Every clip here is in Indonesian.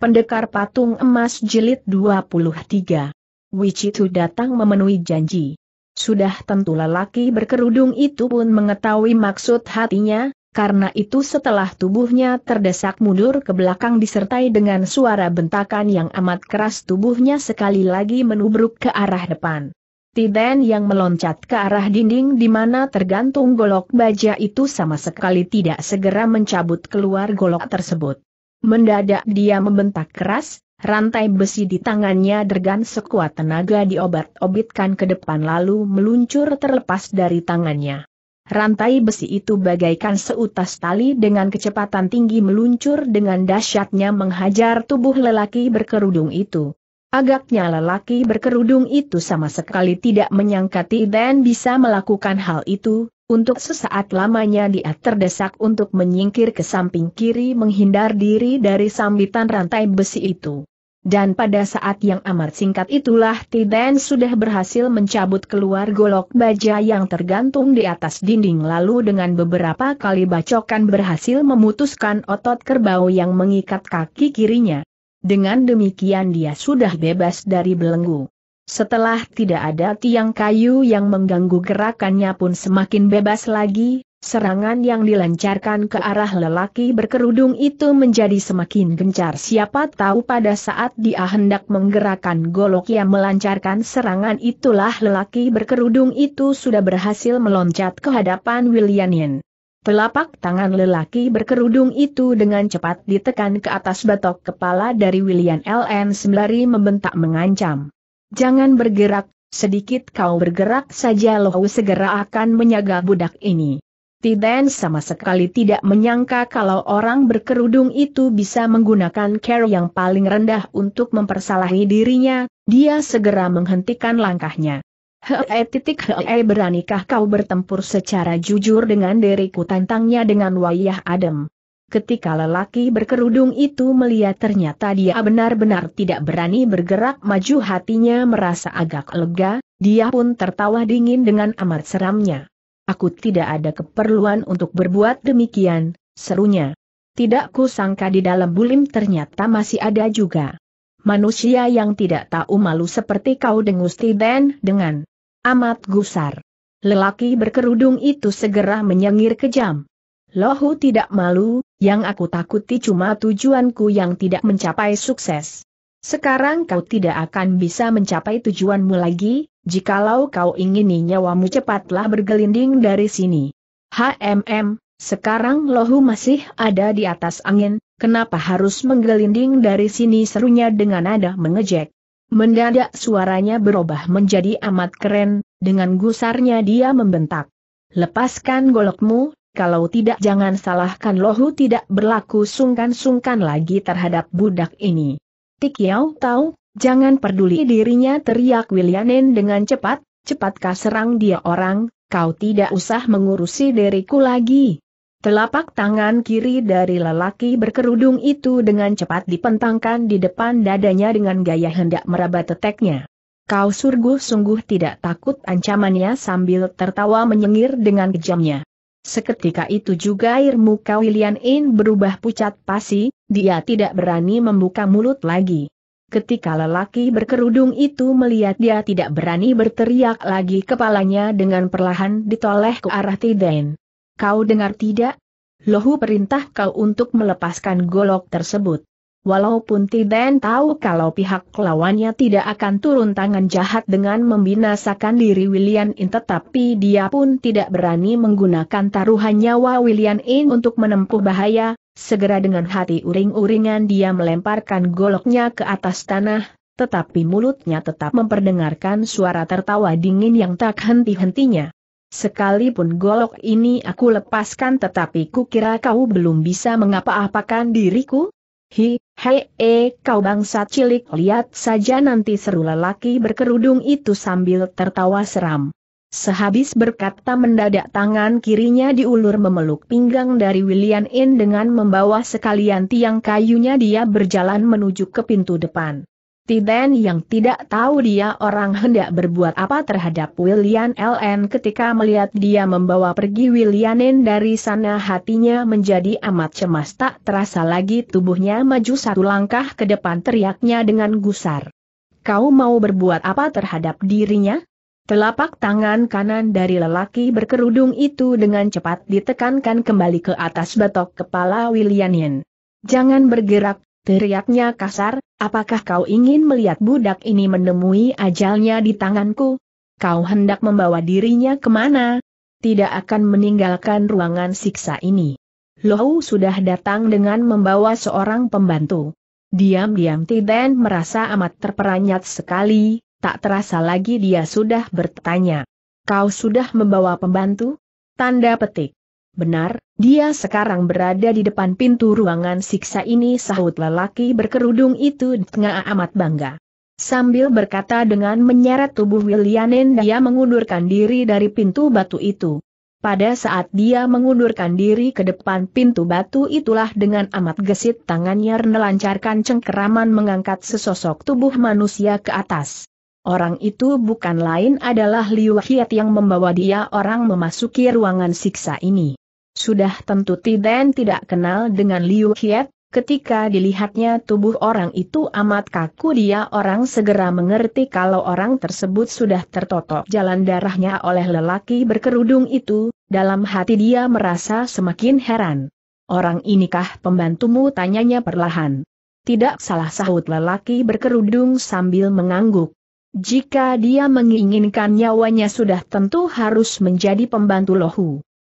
Pendekar Patung Emas Jilid 23. Wichitu datang memenuhi janji. Sudah tentu lelaki berkerudung itu pun mengetahui maksud hatinya, karena itu setelah tubuhnya terdesak mundur ke belakang disertai dengan suara bentakan yang amat keras tubuhnya sekali lagi menubruk ke arah depan. Tiden yang meloncat ke arah dinding di mana tergantung golok baja itu sama sekali tidak segera mencabut keluar golok tersebut. Mendadak dia membentak keras, rantai besi di tangannya dergan sekuat tenaga diobat-obitkan ke depan lalu meluncur terlepas dari tangannya. Rantai besi itu bagaikan seutas tali dengan kecepatan tinggi meluncur dengan dahsyatnya menghajar tubuh lelaki berkerudung itu. Agaknya lelaki berkerudung itu sama sekali tidak menyangka Tiden bisa melakukan hal itu, untuk sesaat lamanya dia terdesak untuk menyingkir ke samping kiri menghindar diri dari sambitan rantai besi itu. Dan pada saat yang amat singkat itulah Tiden sudah berhasil mencabut keluar golok baja yang tergantung di atas dinding lalu dengan beberapa kali bacokan berhasil memutuskan otot kerbau yang mengikat kaki kirinya. Dengan demikian dia sudah bebas dari belenggu. Setelah tidak ada tiang kayu yang mengganggu gerakannya pun semakin bebas lagi, serangan yang dilancarkan ke arah lelaki berkerudung itu menjadi semakin gencar siapa tahu pada saat dia hendak menggerakkan golok yang melancarkan serangan itulah lelaki berkerudung itu sudah berhasil meloncat ke hadapan Wilianin. Telapak tangan lelaki berkerudung itu dengan cepat ditekan ke atas batok kepala dari William LN sembari membentak mengancam. Jangan bergerak, sedikit kau bergerak saja loh, segera akan menyaga budak ini. Tiden sama sekali tidak menyangka kalau orang berkerudung itu bisa menggunakan care yang paling rendah untuk mempersalahi dirinya, dia segera menghentikan langkahnya. Hee titik hee beranikah kau bertempur secara jujur dengan diriku tantangnya dengan wayah adem. Ketika lelaki berkerudung itu melihat ternyata dia benar-benar tidak berani bergerak maju hatinya merasa agak lega, dia pun tertawa dingin dengan amat seramnya. Aku tidak ada keperluan untuk berbuat demikian, serunya. Tidak kusangka di dalam bulim ternyata masih ada juga. Manusia yang tidak tahu malu seperti kau dengus Tiden dengan amat gusar. Lelaki berkerudung itu segera menyengir kejam. Lohu tidak malu, yang aku takuti cuma tujuanku yang tidak mencapai sukses. Sekarang kau tidak akan bisa mencapai tujuanmu lagi, jikalau kau ingini nyawamu cepatlah bergelinding dari sini. HMM, sekarang lohu masih ada di atas angin, kenapa harus menggelinding dari sini serunya dengan nada mengejek. Mendadak suaranya berubah menjadi amat keren, dengan gusarnya dia membentak. Lepaskan golokmu, kalau tidak jangan salahkan Lohu tidak berlaku sungkan-sungkan lagi terhadap budak ini. Tik Yau tahu, jangan peduli dirinya teriak Wilianen dengan cepat, cepatkah serang dia orang, kau tidak usah mengurusi diriku lagi. Telapak tangan kiri dari lelaki berkerudung itu dengan cepat dipentangkan di depan dadanya dengan gaya hendak meraba teteknya. Kau surguh sungguh tidak takut ancamannya sambil tertawa menyengir dengan kejamnya. Seketika itu juga air muka William In berubah pucat pasi, dia tidak berani membuka mulut lagi. Ketika lelaki berkerudung itu melihat dia tidak berani berteriak lagi kepalanya dengan perlahan ditoleh ke arah Tiden. Kau dengar tidak? Lohu perintah kau untuk melepaskan golok tersebut. Walaupun Tiden tahu kalau pihak lawannya tidak akan turun tangan jahat dengan membinasakan diri William In tetapi dia pun tidak berani menggunakan taruhan nyawa William In untuk menempuh bahaya, segera dengan hati uring-uringan dia melemparkan goloknya ke atas tanah, tetapi mulutnya tetap memperdengarkan suara tertawa dingin yang tak henti-hentinya. Sekalipun golok ini aku lepaskan tetapi kukira kau belum bisa mengapa-apakan diriku? Hi, hei, e, kau bangsa cilik lihat saja nanti seru lelaki berkerudung itu sambil tertawa seram. Sehabis berkata mendadak tangan kirinya diulur memeluk pinggang dari William In dengan membawa sekalian tiang kayunya dia berjalan menuju ke pintu depan. Tiben yang tidak tahu dia orang hendak berbuat apa terhadap William LN ketika melihat dia membawa pergi Williamin dari sana hatinya menjadi amat cemas tak terasa lagi tubuhnya maju satu langkah ke depan teriaknya dengan gusar. Kau mau berbuat apa terhadap dirinya? Telapak tangan kanan dari lelaki berkerudung itu dengan cepat ditekankan kembali ke atas batok kepala Williamin. Jangan bergerak, teriaknya kasar, Apakah kau ingin melihat budak ini menemui ajalnya di tanganku? Kau hendak membawa dirinya kemana? Tidak akan meninggalkan ruangan siksa ini. Lohu sudah datang dengan membawa seorang pembantu. Diam-diam Tiden merasa amat terperanjat sekali, tak terasa lagi dia sudah bertanya. Kau sudah membawa pembantu? Tanda petik. Benar, dia sekarang berada di depan pintu ruangan siksa ini sahut lelaki berkerudung itu dengan amat bangga. Sambil berkata dengan menyeret tubuh Wilianen dia mengundurkan diri dari pintu batu itu. Pada saat dia mengundurkan diri ke depan pintu batu itulah dengan amat gesit tangannya melancarkan cengkeraman mengangkat sesosok tubuh manusia ke atas. Orang itu bukan lain adalah Liu Hiat yang membawa dia orang memasuki ruangan siksa ini sudah tentu Tiden tidak kenal dengan Liu Hiet, Ketika dilihatnya tubuh orang itu amat kaku dia orang segera mengerti kalau orang tersebut sudah tertotok jalan darahnya oleh lelaki berkerudung itu, dalam hati dia merasa semakin heran. Orang inikah pembantumu tanyanya perlahan. Tidak salah sahut lelaki berkerudung sambil mengangguk. Jika dia menginginkan nyawanya sudah tentu harus menjadi pembantu lohu.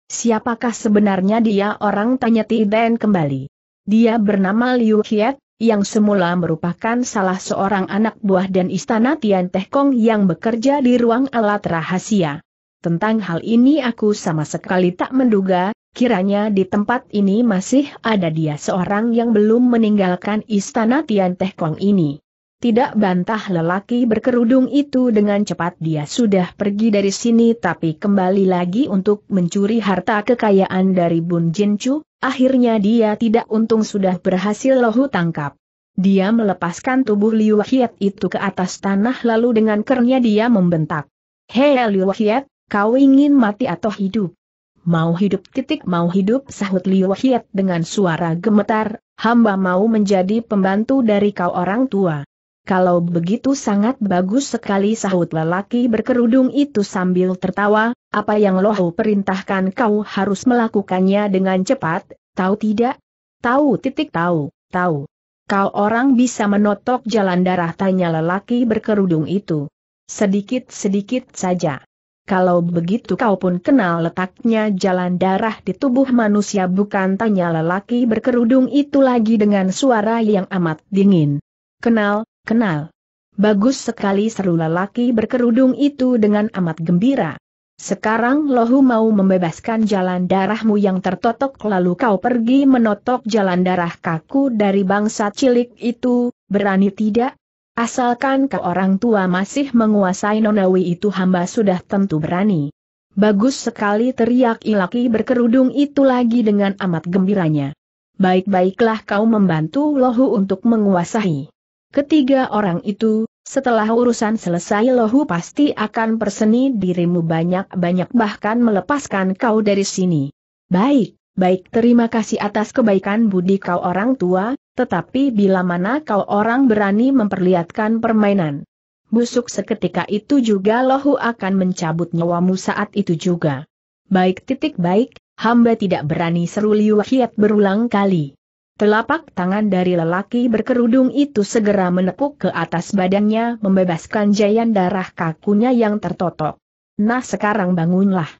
Siapakah sebenarnya dia orang tanya Tiden kembali. Dia bernama Liu Hiet, yang semula merupakan salah seorang anak buah dan istana Tian Teh Kong yang bekerja di ruang alat rahasia. Tentang hal ini aku sama sekali tak menduga, kiranya di tempat ini masih ada dia seorang yang belum meninggalkan istana Tian Teh Kong ini. Tidak bantah lelaki berkerudung itu dengan cepat dia sudah pergi dari sini tapi kembali lagi untuk mencuri harta kekayaan dari Bun Jincu, akhirnya dia tidak untung sudah berhasil lohu tangkap. Dia melepaskan tubuh Liu Hiat itu ke atas tanah lalu dengan kernya dia membentak. Hei Liu Hiat, kau ingin mati atau hidup? Mau hidup titik mau hidup sahut Liu Hiat dengan suara gemetar, hamba mau menjadi pembantu dari kau orang tua. Kalau begitu sangat bagus sekali sahut lelaki berkerudung itu sambil tertawa, apa yang lohu perintahkan kau harus melakukannya dengan cepat, tahu tidak? Tahu titik tahu, tahu. Kau orang bisa menotok jalan darah tanya lelaki berkerudung itu. Sedikit-sedikit saja. Kalau begitu kau pun kenal letaknya jalan darah di tubuh manusia bukan tanya lelaki berkerudung itu lagi dengan suara yang amat dingin. Kenal, Kenal. Bagus sekali seru lelaki berkerudung itu dengan amat gembira. Sekarang lohu mau membebaskan jalan darahmu yang tertotok lalu kau pergi menotok jalan darah kaku dari bangsa cilik itu, berani tidak? Asalkan ke orang tua masih menguasai nonawi itu hamba sudah tentu berani. Bagus sekali teriak ilaki berkerudung itu lagi dengan amat gembiranya. Baik-baiklah kau membantu lohu untuk menguasai. Ketiga orang itu, setelah urusan selesai lohu pasti akan perseni dirimu banyak-banyak bahkan melepaskan kau dari sini. Baik, baik terima kasih atas kebaikan budi kau orang tua, tetapi bila mana kau orang berani memperlihatkan permainan. Busuk seketika itu juga lohu akan mencabut nyawamu saat itu juga. Baik titik baik, hamba tidak berani seru liwakiat berulang kali. Telapak tangan dari lelaki berkerudung itu segera menepuk ke atas badannya membebaskan jayan darah kakunya yang tertotok. Nah sekarang bangunlah.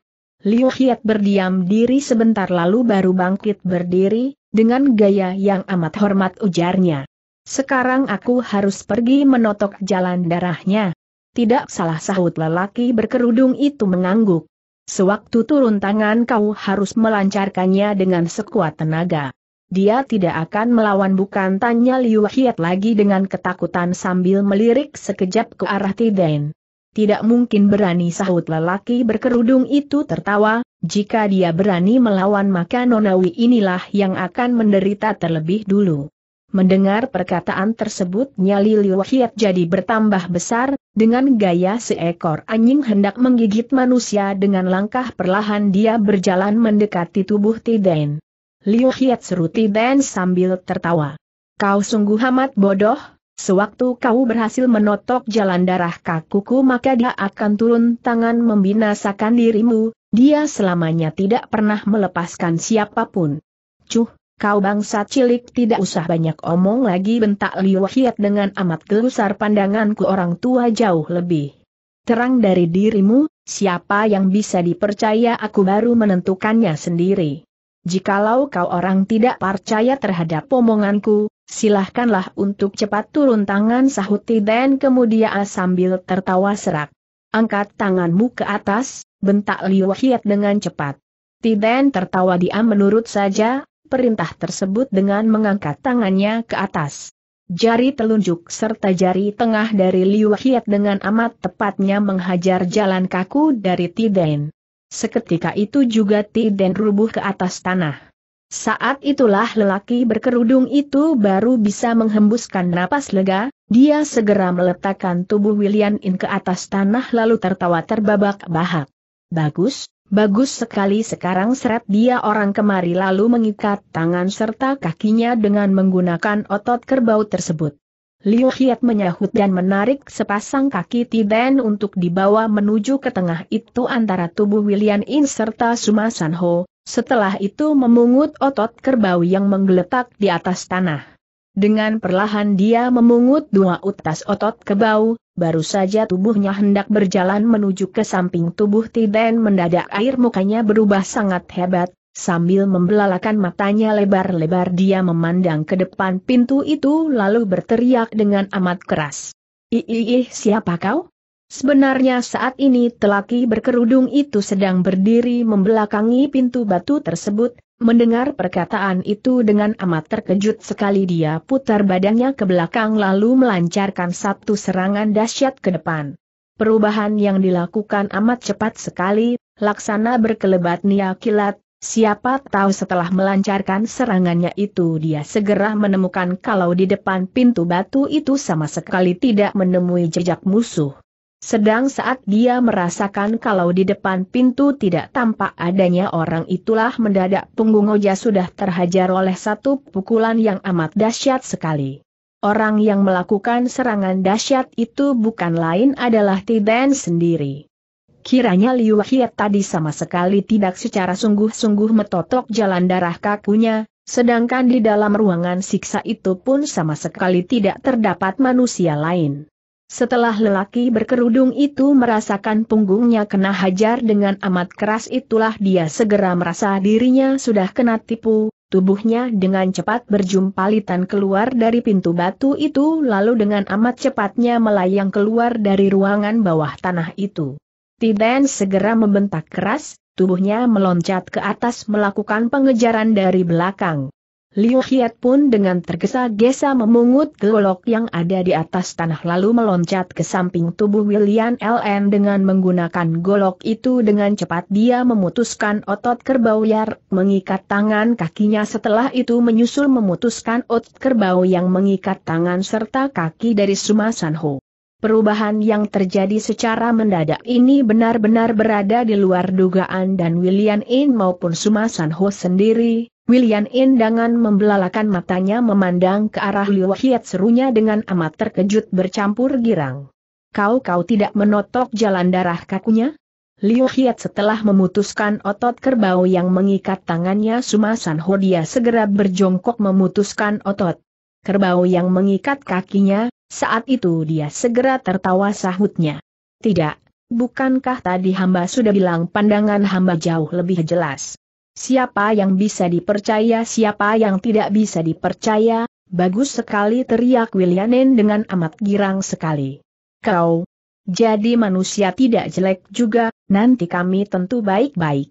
Liu Hiat berdiam diri sebentar lalu baru bangkit berdiri, dengan gaya yang amat hormat ujarnya. Sekarang aku harus pergi menotok jalan darahnya. Tidak salah sahut lelaki berkerudung itu mengangguk. Sewaktu turun tangan kau harus melancarkannya dengan sekuat tenaga dia tidak akan melawan bukan tanya Liu Hiat lagi dengan ketakutan sambil melirik sekejap ke arah Tiden. Tidak mungkin berani sahut lelaki berkerudung itu tertawa, jika dia berani melawan maka Nonawi inilah yang akan menderita terlebih dulu. Mendengar perkataan tersebut nyali Liu Hiat jadi bertambah besar, dengan gaya seekor anjing hendak menggigit manusia dengan langkah perlahan dia berjalan mendekati tubuh Tiden. Liu Hiat seruti Ben sambil tertawa. Kau sungguh amat bodoh, sewaktu kau berhasil menotok jalan darah kakuku maka dia akan turun tangan membinasakan dirimu, dia selamanya tidak pernah melepaskan siapapun. Cuh, kau bangsa cilik tidak usah banyak omong lagi bentak Liu Hiat dengan amat gelusar pandanganku orang tua jauh lebih. Terang dari dirimu, siapa yang bisa dipercaya aku baru menentukannya sendiri jikalau kau orang tidak percaya terhadap omonganku, silahkanlah untuk cepat turun tangan sahut Tiden kemudian sambil tertawa serak. Angkat tanganmu ke atas, bentak Liu Hiat dengan cepat. Tiden tertawa diam menurut saja, perintah tersebut dengan mengangkat tangannya ke atas. Jari telunjuk serta jari tengah dari Liu Hiat dengan amat tepatnya menghajar jalan kaku dari Tiden. Seketika itu juga Tiden rubuh ke atas tanah. Saat itulah lelaki berkerudung itu baru bisa menghembuskan napas lega, dia segera meletakkan tubuh William In ke atas tanah lalu tertawa terbabak-bahak. Bagus, bagus sekali sekarang seret dia orang kemari lalu mengikat tangan serta kakinya dengan menggunakan otot kerbau tersebut. Liu Hiat menyahut dan menarik sepasang kaki Tiben untuk dibawa menuju ke tengah itu antara tubuh William In serta Suma San Ho, setelah itu memungut otot kerbau yang menggeletak di atas tanah. Dengan perlahan dia memungut dua utas otot kerbau, baru saja tubuhnya hendak berjalan menuju ke samping tubuh Tiben mendadak air mukanya berubah sangat hebat, Sambil membelalakan matanya lebar-lebar dia memandang ke depan pintu itu lalu berteriak dengan amat keras. Iiih siapa kau? Sebenarnya saat ini telaki berkerudung itu sedang berdiri membelakangi pintu batu tersebut, mendengar perkataan itu dengan amat terkejut sekali dia putar badannya ke belakang lalu melancarkan satu serangan dahsyat ke depan. Perubahan yang dilakukan amat cepat sekali, laksana berkelebat nia kilat, Siapa tahu setelah melancarkan serangannya itu dia segera menemukan kalau di depan pintu batu itu sama sekali tidak menemui jejak musuh. Sedang saat dia merasakan kalau di depan pintu tidak tampak adanya orang itulah mendadak punggung Oja sudah terhajar oleh satu pukulan yang amat dahsyat sekali. Orang yang melakukan serangan dahsyat itu bukan lain adalah Tiden sendiri. Kiranya Liu Hiat tadi sama sekali tidak secara sungguh-sungguh metotok jalan darah kakunya, sedangkan di dalam ruangan siksa itu pun sama sekali tidak terdapat manusia lain. Setelah lelaki berkerudung itu merasakan punggungnya kena hajar dengan amat keras itulah dia segera merasa dirinya sudah kena tipu, tubuhnya dengan cepat berjumpalitan keluar dari pintu batu itu lalu dengan amat cepatnya melayang keluar dari ruangan bawah tanah itu. Tiden segera membentak keras, tubuhnya meloncat ke atas melakukan pengejaran dari belakang. Liu Hiat pun dengan tergesa-gesa memungut golok yang ada di atas tanah lalu meloncat ke samping tubuh William LN dengan menggunakan golok itu dengan cepat dia memutuskan otot kerbau yang mengikat tangan kakinya setelah itu menyusul memutuskan otot kerbau yang mengikat tangan serta kaki dari Sanho. Perubahan yang terjadi secara mendadak ini benar-benar berada di luar dugaan dan William In maupun Sumasan Ho sendiri. William In dengan membelalakan matanya memandang ke arah Liu Hiat serunya dengan amat terkejut bercampur girang. Kau-kau tidak menotok jalan darah kakunya? Liu Hiat setelah memutuskan otot kerbau yang mengikat tangannya Sumasan Ho dia segera berjongkok memutuskan otot kerbau yang mengikat kakinya, saat itu dia segera tertawa sahutnya. Tidak, bukankah tadi hamba sudah bilang pandangan hamba jauh lebih jelas? Siapa yang bisa dipercaya siapa yang tidak bisa dipercaya, bagus sekali teriak Wilianen dengan amat girang sekali. Kau, jadi manusia tidak jelek juga, nanti kami tentu baik-baik.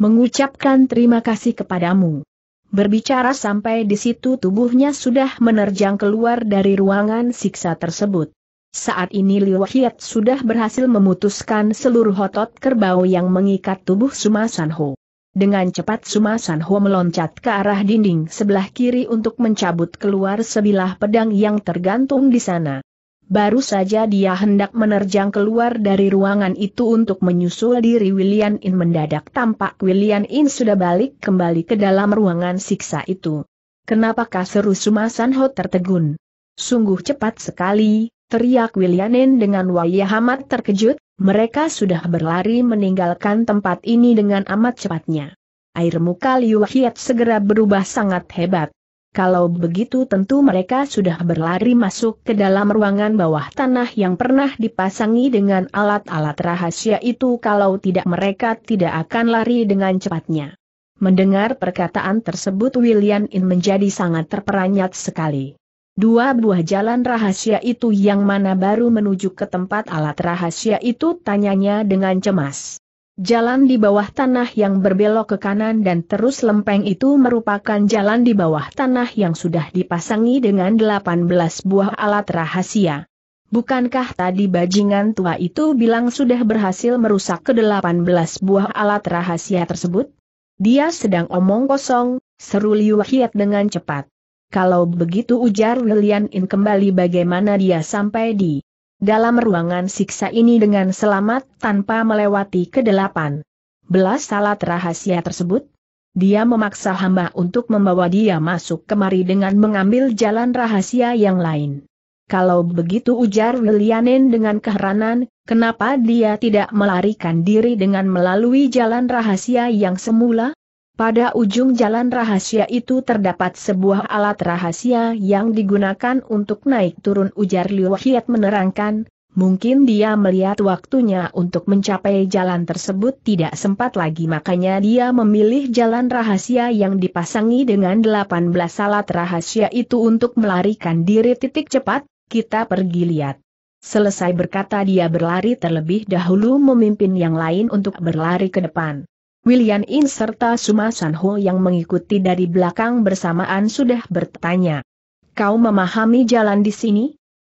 Mengucapkan terima kasih kepadamu. Berbicara sampai di situ tubuhnya sudah menerjang keluar dari ruangan siksa tersebut. Saat ini Liu Hiat sudah berhasil memutuskan seluruh otot kerbau yang mengikat tubuh Suma Ho. Dengan cepat Suma Ho meloncat ke arah dinding sebelah kiri untuk mencabut keluar sebilah pedang yang tergantung di sana. Baru saja dia hendak menerjang keluar dari ruangan itu untuk menyusul diri William In mendadak tampak William In sudah balik kembali ke dalam ruangan siksa itu. Kenapakah seru Sumasan Ho tertegun? Sungguh cepat sekali, teriak William In dengan wajah amat terkejut, mereka sudah berlari meninggalkan tempat ini dengan amat cepatnya. Air muka Liu Hiat segera berubah sangat hebat. Kalau begitu tentu mereka sudah berlari masuk ke dalam ruangan bawah tanah yang pernah dipasangi dengan alat-alat rahasia itu kalau tidak mereka tidak akan lari dengan cepatnya. Mendengar perkataan tersebut William In menjadi sangat terperanjat sekali. Dua buah jalan rahasia itu yang mana baru menuju ke tempat alat rahasia itu tanyanya dengan cemas. Jalan di bawah tanah yang berbelok ke kanan dan terus lempeng itu merupakan jalan di bawah tanah yang sudah dipasangi dengan 18 buah alat rahasia. Bukankah tadi bajingan tua itu bilang sudah berhasil merusak ke-18 buah alat rahasia tersebut? Dia sedang omong kosong, seru Liu Hiat dengan cepat. Kalau begitu ujar William In kembali bagaimana dia sampai di dalam ruangan siksa ini dengan selamat tanpa melewati kedelapan belas salat rahasia tersebut? Dia memaksa hamba untuk membawa dia masuk kemari dengan mengambil jalan rahasia yang lain. Kalau begitu ujar Lilianen dengan keheranan, kenapa dia tidak melarikan diri dengan melalui jalan rahasia yang semula? Pada ujung jalan rahasia itu terdapat sebuah alat rahasia yang digunakan untuk naik turun ujar Liu Hiat menerangkan, mungkin dia melihat waktunya untuk mencapai jalan tersebut tidak sempat lagi makanya dia memilih jalan rahasia yang dipasangi dengan 18 alat rahasia itu untuk melarikan diri titik cepat, kita pergi lihat. Selesai berkata dia berlari terlebih dahulu memimpin yang lain untuk berlari ke depan. William In serta Suma Sanho yang mengikuti dari belakang bersamaan sudah bertanya. Kau memahami jalan di sini?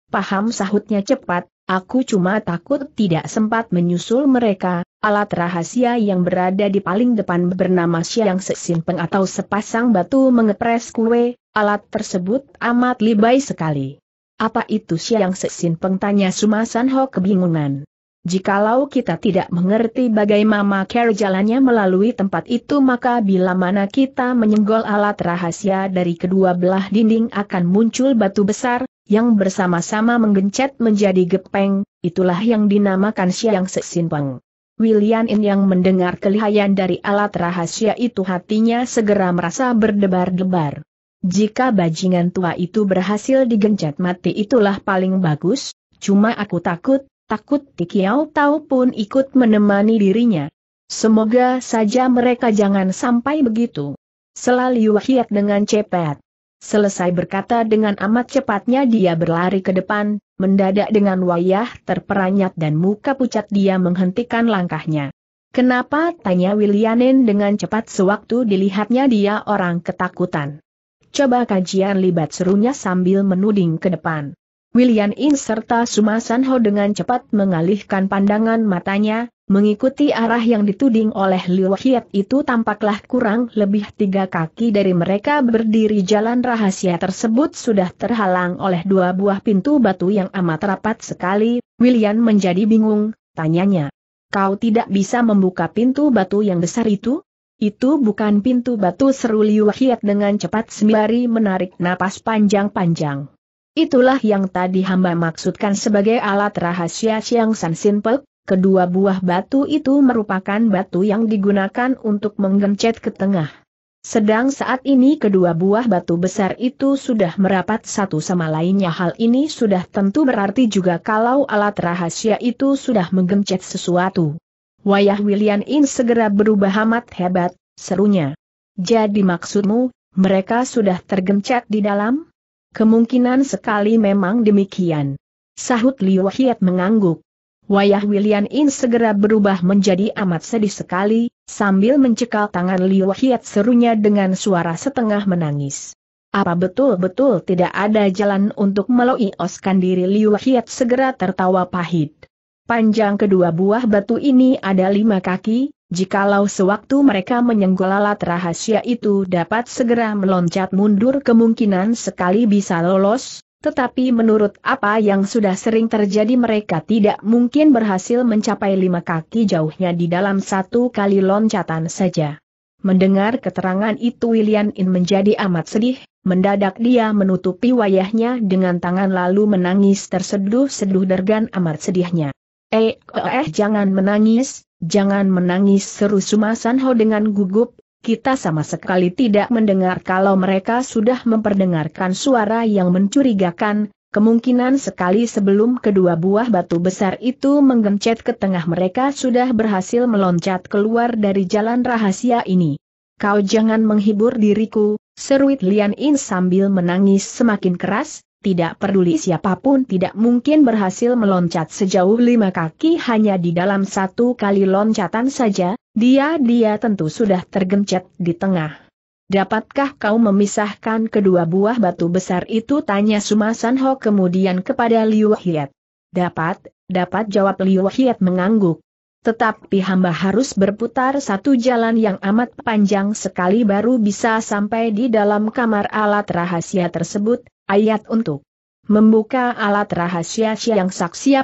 Paham sahutnya cepat, aku cuma takut tidak sempat menyusul mereka, alat rahasia yang berada di paling depan bernama Siang Sesimpeng atau sepasang batu mengepres kue, alat tersebut amat libai sekali. Apa itu Siang Sesimpeng tanya Sumasanho kebingungan. Jikalau kita tidak mengerti bagaimana care jalannya melalui tempat itu maka bila mana kita menyenggol alat rahasia dari kedua belah dinding akan muncul batu besar, yang bersama-sama menggencet menjadi gepeng, itulah yang dinamakan siang sesinpeng. William In yang mendengar kelihayan dari alat rahasia itu hatinya segera merasa berdebar-debar. Jika bajingan tua itu berhasil digencet mati itulah paling bagus, cuma aku takut, Takut Tikiao Tau pun ikut menemani dirinya. Semoga saja mereka jangan sampai begitu. Selalu wahyat dengan cepat. Selesai berkata dengan amat cepatnya dia berlari ke depan, mendadak dengan wayah terperanyat dan muka pucat dia menghentikan langkahnya. Kenapa? tanya Willianin dengan cepat sewaktu dilihatnya dia orang ketakutan. Coba kajian libat serunya sambil menuding ke depan. William In serta Sumasanho dengan cepat mengalihkan pandangan matanya, mengikuti arah yang dituding oleh Liu Hiat itu tampaklah kurang lebih tiga kaki dari mereka berdiri jalan rahasia tersebut sudah terhalang oleh dua buah pintu batu yang amat rapat sekali, William menjadi bingung, tanyanya. Kau tidak bisa membuka pintu batu yang besar itu? Itu bukan pintu batu seru Liu Hiat dengan cepat sembari menarik napas panjang-panjang. Itulah yang tadi hamba maksudkan sebagai alat rahasia Siang San simpel. kedua buah batu itu merupakan batu yang digunakan untuk menggencet ke tengah. Sedang saat ini kedua buah batu besar itu sudah merapat satu sama lainnya hal ini sudah tentu berarti juga kalau alat rahasia itu sudah menggencet sesuatu. Wayah William In segera berubah amat hebat, serunya. Jadi maksudmu, mereka sudah tergencet di dalam? Kemungkinan sekali memang demikian. Sahut Liu Hiat mengangguk. Wayah William In segera berubah menjadi amat sedih sekali, sambil mencekal tangan Liu Hiat serunya dengan suara setengah menangis. Apa betul-betul tidak ada jalan untuk meloioskan diri Liu Hiat segera tertawa pahit. Panjang kedua buah batu ini ada lima kaki, Jikalau sewaktu mereka menyenggol alat rahasia itu dapat segera meloncat mundur kemungkinan sekali bisa lolos, tetapi menurut apa yang sudah sering terjadi mereka tidak mungkin berhasil mencapai lima kaki jauhnya di dalam satu kali loncatan saja. Mendengar keterangan itu William In menjadi amat sedih, mendadak dia menutupi wayahnya dengan tangan lalu menangis terseduh-seduh dergan amat sedihnya. Eh, eh, eh jangan menangis, Jangan menangis seru Sumasanho dengan gugup, kita sama sekali tidak mendengar kalau mereka sudah memperdengarkan suara yang mencurigakan, Kemungkinan sekali sebelum kedua buah batu besar itu menggencet ke tengah mereka sudah berhasil meloncat keluar dari jalan rahasia ini. Kau jangan menghibur diriku, seruit Lian In sambil menangis semakin keras, tidak peduli siapapun tidak mungkin berhasil meloncat sejauh lima kaki hanya di dalam satu kali loncatan saja, dia-dia tentu sudah tergencet di tengah. Dapatkah kau memisahkan kedua buah batu besar itu? Tanya Sumasan Ho kemudian kepada Liu Hiet. Dapat, dapat jawab Liu Hiet mengangguk. Tetapi hamba harus berputar satu jalan yang amat panjang sekali baru bisa sampai di dalam kamar alat rahasia tersebut, Ayat untuk membuka alat rahasia Siang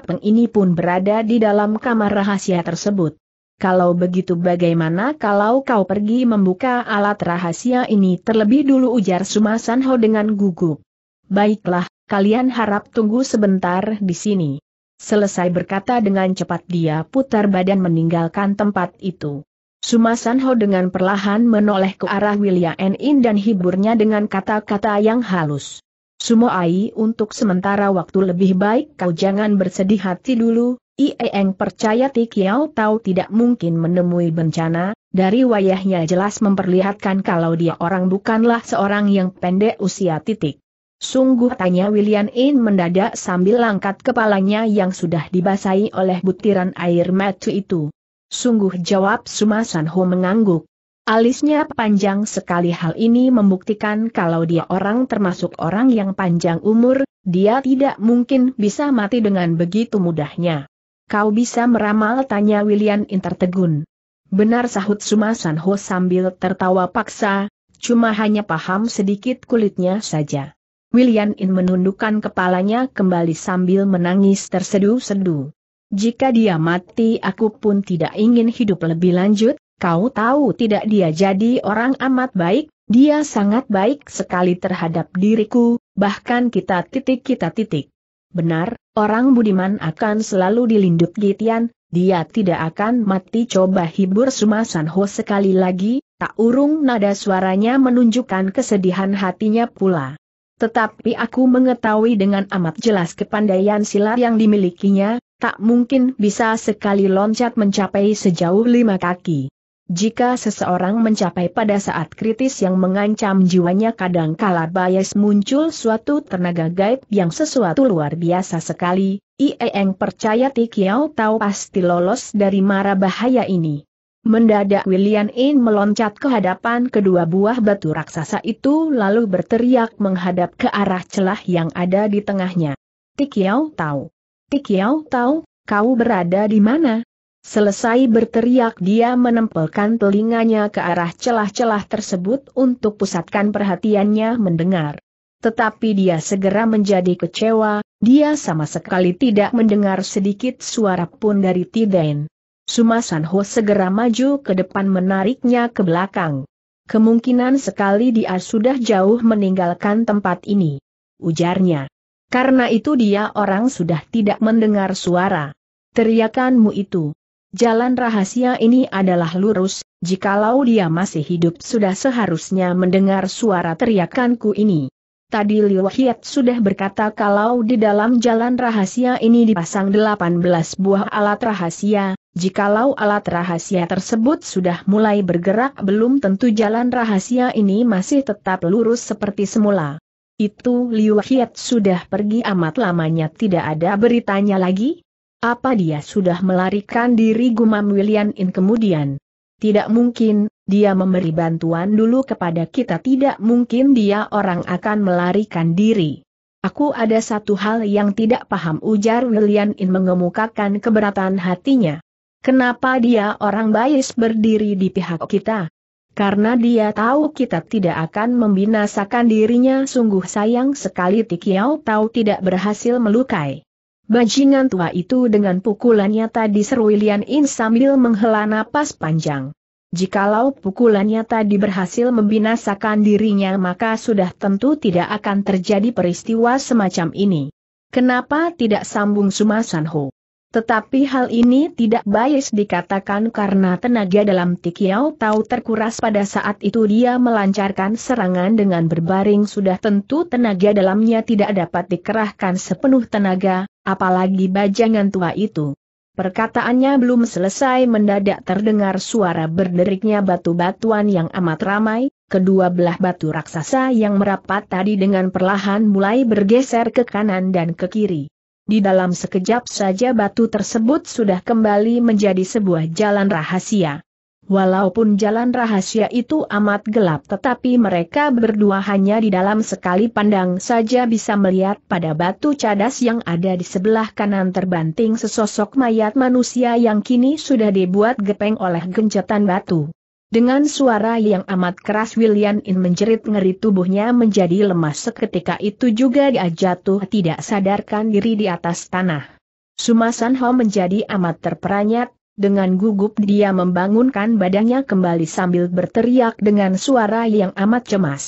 peng ini pun berada di dalam kamar rahasia tersebut. Kalau begitu bagaimana kalau kau pergi membuka alat rahasia ini terlebih dulu ujar Sumasanho dengan gugup. Baiklah, kalian harap tunggu sebentar di sini. Selesai berkata dengan cepat dia putar badan meninggalkan tempat itu. Sumasanho dengan perlahan menoleh ke arah William Enin dan hiburnya dengan kata-kata yang halus. Sumoai untuk sementara waktu lebih baik kau jangan bersedih hati dulu, Ieng percaya Tikiao tahu tidak mungkin menemui bencana, dari wayahnya jelas memperlihatkan kalau dia orang bukanlah seorang yang pendek usia titik. Sungguh tanya William In mendadak sambil langkat kepalanya yang sudah dibasahi oleh butiran air mata itu. Sungguh jawab Sumasanho mengangguk. Alisnya panjang sekali hal ini membuktikan kalau dia orang termasuk orang yang panjang umur, dia tidak mungkin bisa mati dengan begitu mudahnya. Kau bisa meramal tanya William Intertegun. Benar sahut Suma Sanho sambil tertawa paksa, cuma hanya paham sedikit kulitnya saja. William In menundukkan kepalanya kembali sambil menangis terseduh-seduh. Jika dia mati aku pun tidak ingin hidup lebih lanjut, Kau tahu tidak dia jadi orang amat baik, dia sangat baik sekali terhadap diriku, bahkan kita titik kita titik. Benar, orang budiman akan selalu dilindut Gitian, dia tidak akan mati coba hibur Sumasanho sekali lagi, tak urung nada suaranya menunjukkan kesedihan hatinya pula. Tetapi aku mengetahui dengan amat jelas kepandaian silat yang dimilikinya, tak mungkin bisa sekali loncat mencapai sejauh lima kaki. Jika seseorang mencapai pada saat kritis yang mengancam jiwanya kadang kala bias muncul suatu tenaga gaib yang sesuatu luar biasa sekali, Ieng percaya Tikiao tahu pasti lolos dari mara bahaya ini. Mendadak William In meloncat ke hadapan kedua buah batu raksasa itu lalu berteriak menghadap ke arah celah yang ada di tengahnya. Tikiao tahu. Tikiao tahu, kau berada di mana? Selesai berteriak dia menempelkan telinganya ke arah celah-celah tersebut untuk pusatkan perhatiannya mendengar. Tetapi dia segera menjadi kecewa, dia sama sekali tidak mendengar sedikit suara pun dari Tiden. Sumasanho segera maju ke depan menariknya ke belakang. Kemungkinan sekali dia sudah jauh meninggalkan tempat ini. Ujarnya. Karena itu dia orang sudah tidak mendengar suara teriakanmu itu. Jalan rahasia ini adalah lurus, jikalau dia masih hidup sudah seharusnya mendengar suara teriakanku ini. Tadi Liu Hiet sudah berkata kalau di dalam jalan rahasia ini dipasang 18 buah alat rahasia, jikalau alat rahasia tersebut sudah mulai bergerak belum tentu jalan rahasia ini masih tetap lurus seperti semula. Itu Liu Hiet sudah pergi amat lamanya tidak ada beritanya lagi? Apa dia sudah melarikan diri gumam William In kemudian? Tidak mungkin, dia memberi bantuan dulu kepada kita tidak mungkin dia orang akan melarikan diri. Aku ada satu hal yang tidak paham ujar William In mengemukakan keberatan hatinya. Kenapa dia orang bias berdiri di pihak kita? Karena dia tahu kita tidak akan membinasakan dirinya sungguh sayang sekali Tikiao tahu tidak berhasil melukai. Bajingan tua itu dengan pukulannya tadi seru Lian In sambil menghela napas panjang. Jikalau pukulannya tadi berhasil membinasakan dirinya maka sudah tentu tidak akan terjadi peristiwa semacam ini. Kenapa tidak sambung Sumasanho? Tetapi hal ini tidak bias dikatakan karena tenaga dalam Tikiao tahu terkuras pada saat itu dia melancarkan serangan dengan berbaring sudah tentu tenaga dalamnya tidak dapat dikerahkan sepenuh tenaga, apalagi bajangan tua itu. Perkataannya belum selesai mendadak terdengar suara berderiknya batu-batuan yang amat ramai, kedua belah batu raksasa yang merapat tadi dengan perlahan mulai bergeser ke kanan dan ke kiri. Di dalam sekejap saja batu tersebut sudah kembali menjadi sebuah jalan rahasia. Walaupun jalan rahasia itu amat gelap tetapi mereka berdua hanya di dalam sekali pandang saja bisa melihat pada batu cadas yang ada di sebelah kanan terbanting sesosok mayat manusia yang kini sudah dibuat gepeng oleh gencetan batu. Dengan suara yang amat keras William In menjerit ngeri tubuhnya menjadi lemas seketika itu juga dia jatuh tidak sadarkan diri di atas tanah. Sumasan Ho menjadi amat terperanyat, dengan gugup dia membangunkan badannya kembali sambil berteriak dengan suara yang amat cemas.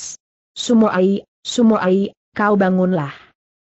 Sumoai, Sumoai, kau bangunlah.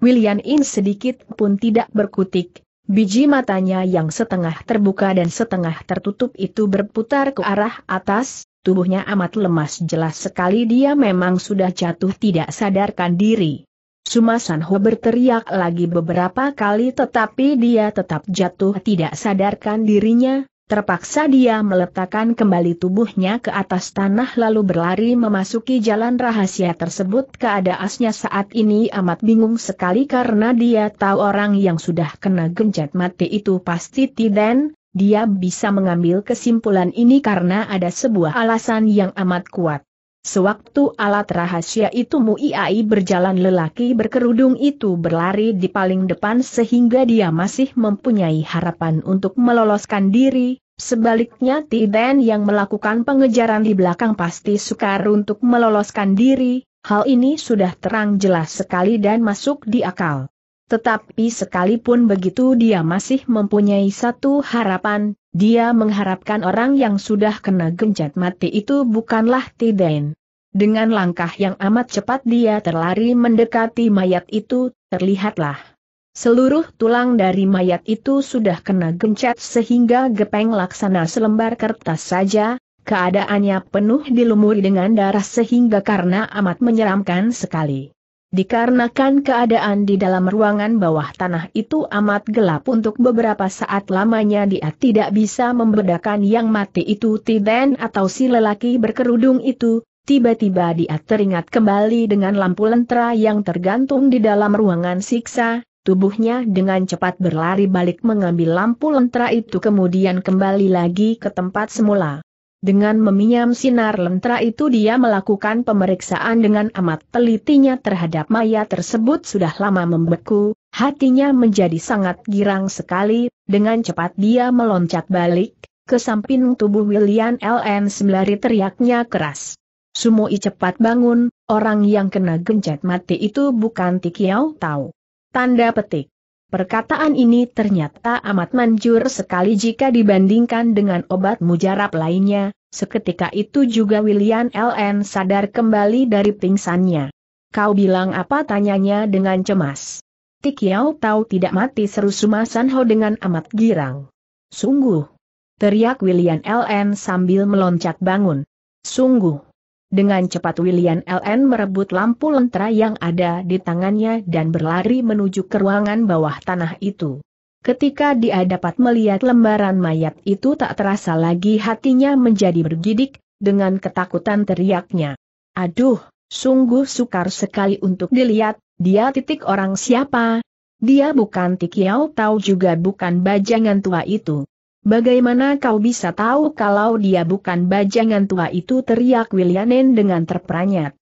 William In sedikit pun tidak berkutik, Biji matanya yang setengah terbuka dan setengah tertutup itu berputar ke arah atas, tubuhnya amat lemas jelas sekali dia memang sudah jatuh tidak sadarkan diri. Sumasanho berteriak lagi beberapa kali tetapi dia tetap jatuh tidak sadarkan dirinya, Terpaksa dia meletakkan kembali tubuhnya ke atas tanah lalu berlari memasuki jalan rahasia tersebut keadaannya saat ini amat bingung sekali karena dia tahu orang yang sudah kena genjat mati itu pasti tidak. dia bisa mengambil kesimpulan ini karena ada sebuah alasan yang amat kuat. Sewaktu alat rahasia itu muiai berjalan lelaki berkerudung itu berlari di paling depan sehingga dia masih mempunyai harapan untuk meloloskan diri, sebaliknya Tiden yang melakukan pengejaran di belakang pasti sukar untuk meloloskan diri, hal ini sudah terang jelas sekali dan masuk di akal. Tetapi sekalipun begitu dia masih mempunyai satu harapan, dia mengharapkan orang yang sudah kena gencat mati itu bukanlah Tiden. Dengan langkah yang amat cepat dia terlari mendekati mayat itu, terlihatlah. Seluruh tulang dari mayat itu sudah kena gencat sehingga gepeng laksana selembar kertas saja, keadaannya penuh dilumuri dengan darah sehingga karena amat menyeramkan sekali. Dikarenakan keadaan di dalam ruangan bawah tanah itu amat gelap untuk beberapa saat lamanya dia tidak bisa membedakan yang mati itu Tiden atau si lelaki berkerudung itu, tiba-tiba dia teringat kembali dengan lampu lentera yang tergantung di dalam ruangan siksa, tubuhnya dengan cepat berlari balik mengambil lampu lentera itu kemudian kembali lagi ke tempat semula. Dengan meminjam sinar lentera itu dia melakukan pemeriksaan dengan amat telitinya terhadap mayat tersebut sudah lama membeku, hatinya menjadi sangat girang sekali, dengan cepat dia meloncat balik, ke samping tubuh William L.N. sembari teriaknya keras. Sumoi cepat bangun, orang yang kena gencet mati itu bukan Tikiau tahu. Tanda petik. Perkataan ini ternyata amat manjur sekali jika dibandingkan dengan obat mujarab lainnya, seketika itu juga William L.N. sadar kembali dari pingsannya. Kau bilang apa tanyanya dengan cemas. Tikiao tahu tidak mati seru Sumasan Ho dengan amat girang. Sungguh. Teriak William L.N. sambil meloncat bangun. Sungguh. Dengan cepat William LN merebut lampu lentera yang ada di tangannya dan berlari menuju ke ruangan bawah tanah itu. Ketika dia dapat melihat lembaran mayat itu tak terasa lagi hatinya menjadi bergidik, dengan ketakutan teriaknya. Aduh, sungguh sukar sekali untuk dilihat, dia titik orang siapa? Dia bukan Tikiau Tau juga bukan bajangan tua itu. Bagaimana kau bisa tahu kalau dia bukan bajangan tua itu teriak Wilianen dengan terperanyat.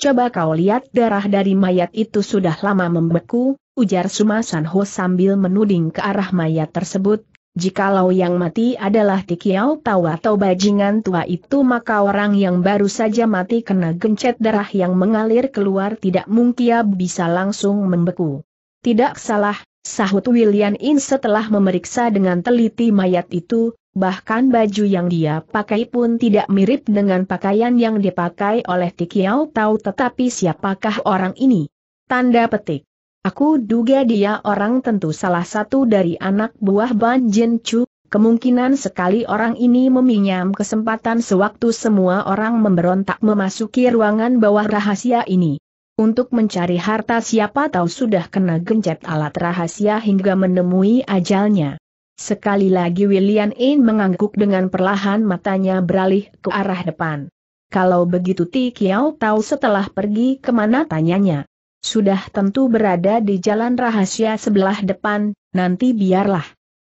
Coba kau lihat darah dari mayat itu sudah lama membeku, ujar Sumasan Ho sambil menuding ke arah mayat tersebut. Jikalau yang mati adalah Tikiau Tau atau bajingan tua itu maka orang yang baru saja mati kena gencet darah yang mengalir keluar tidak mungkin bisa langsung membeku. Tidak salah, Sahut William In setelah memeriksa dengan teliti mayat itu, bahkan baju yang dia pakai pun tidak mirip dengan pakaian yang dipakai oleh Tikiao tahu tetapi siapakah orang ini. Tanda petik. Aku duga dia orang tentu salah satu dari anak buah Ban Jin Chu, kemungkinan sekali orang ini meminjam kesempatan sewaktu semua orang memberontak memasuki ruangan bawah rahasia ini. Untuk mencari harta siapa tahu sudah kena gencet alat rahasia hingga menemui ajalnya. Sekali lagi William In mengangguk dengan perlahan matanya beralih ke arah depan. Kalau begitu Ti Kiao tahu setelah pergi kemana tanyanya. Sudah tentu berada di jalan rahasia sebelah depan, nanti biarlah.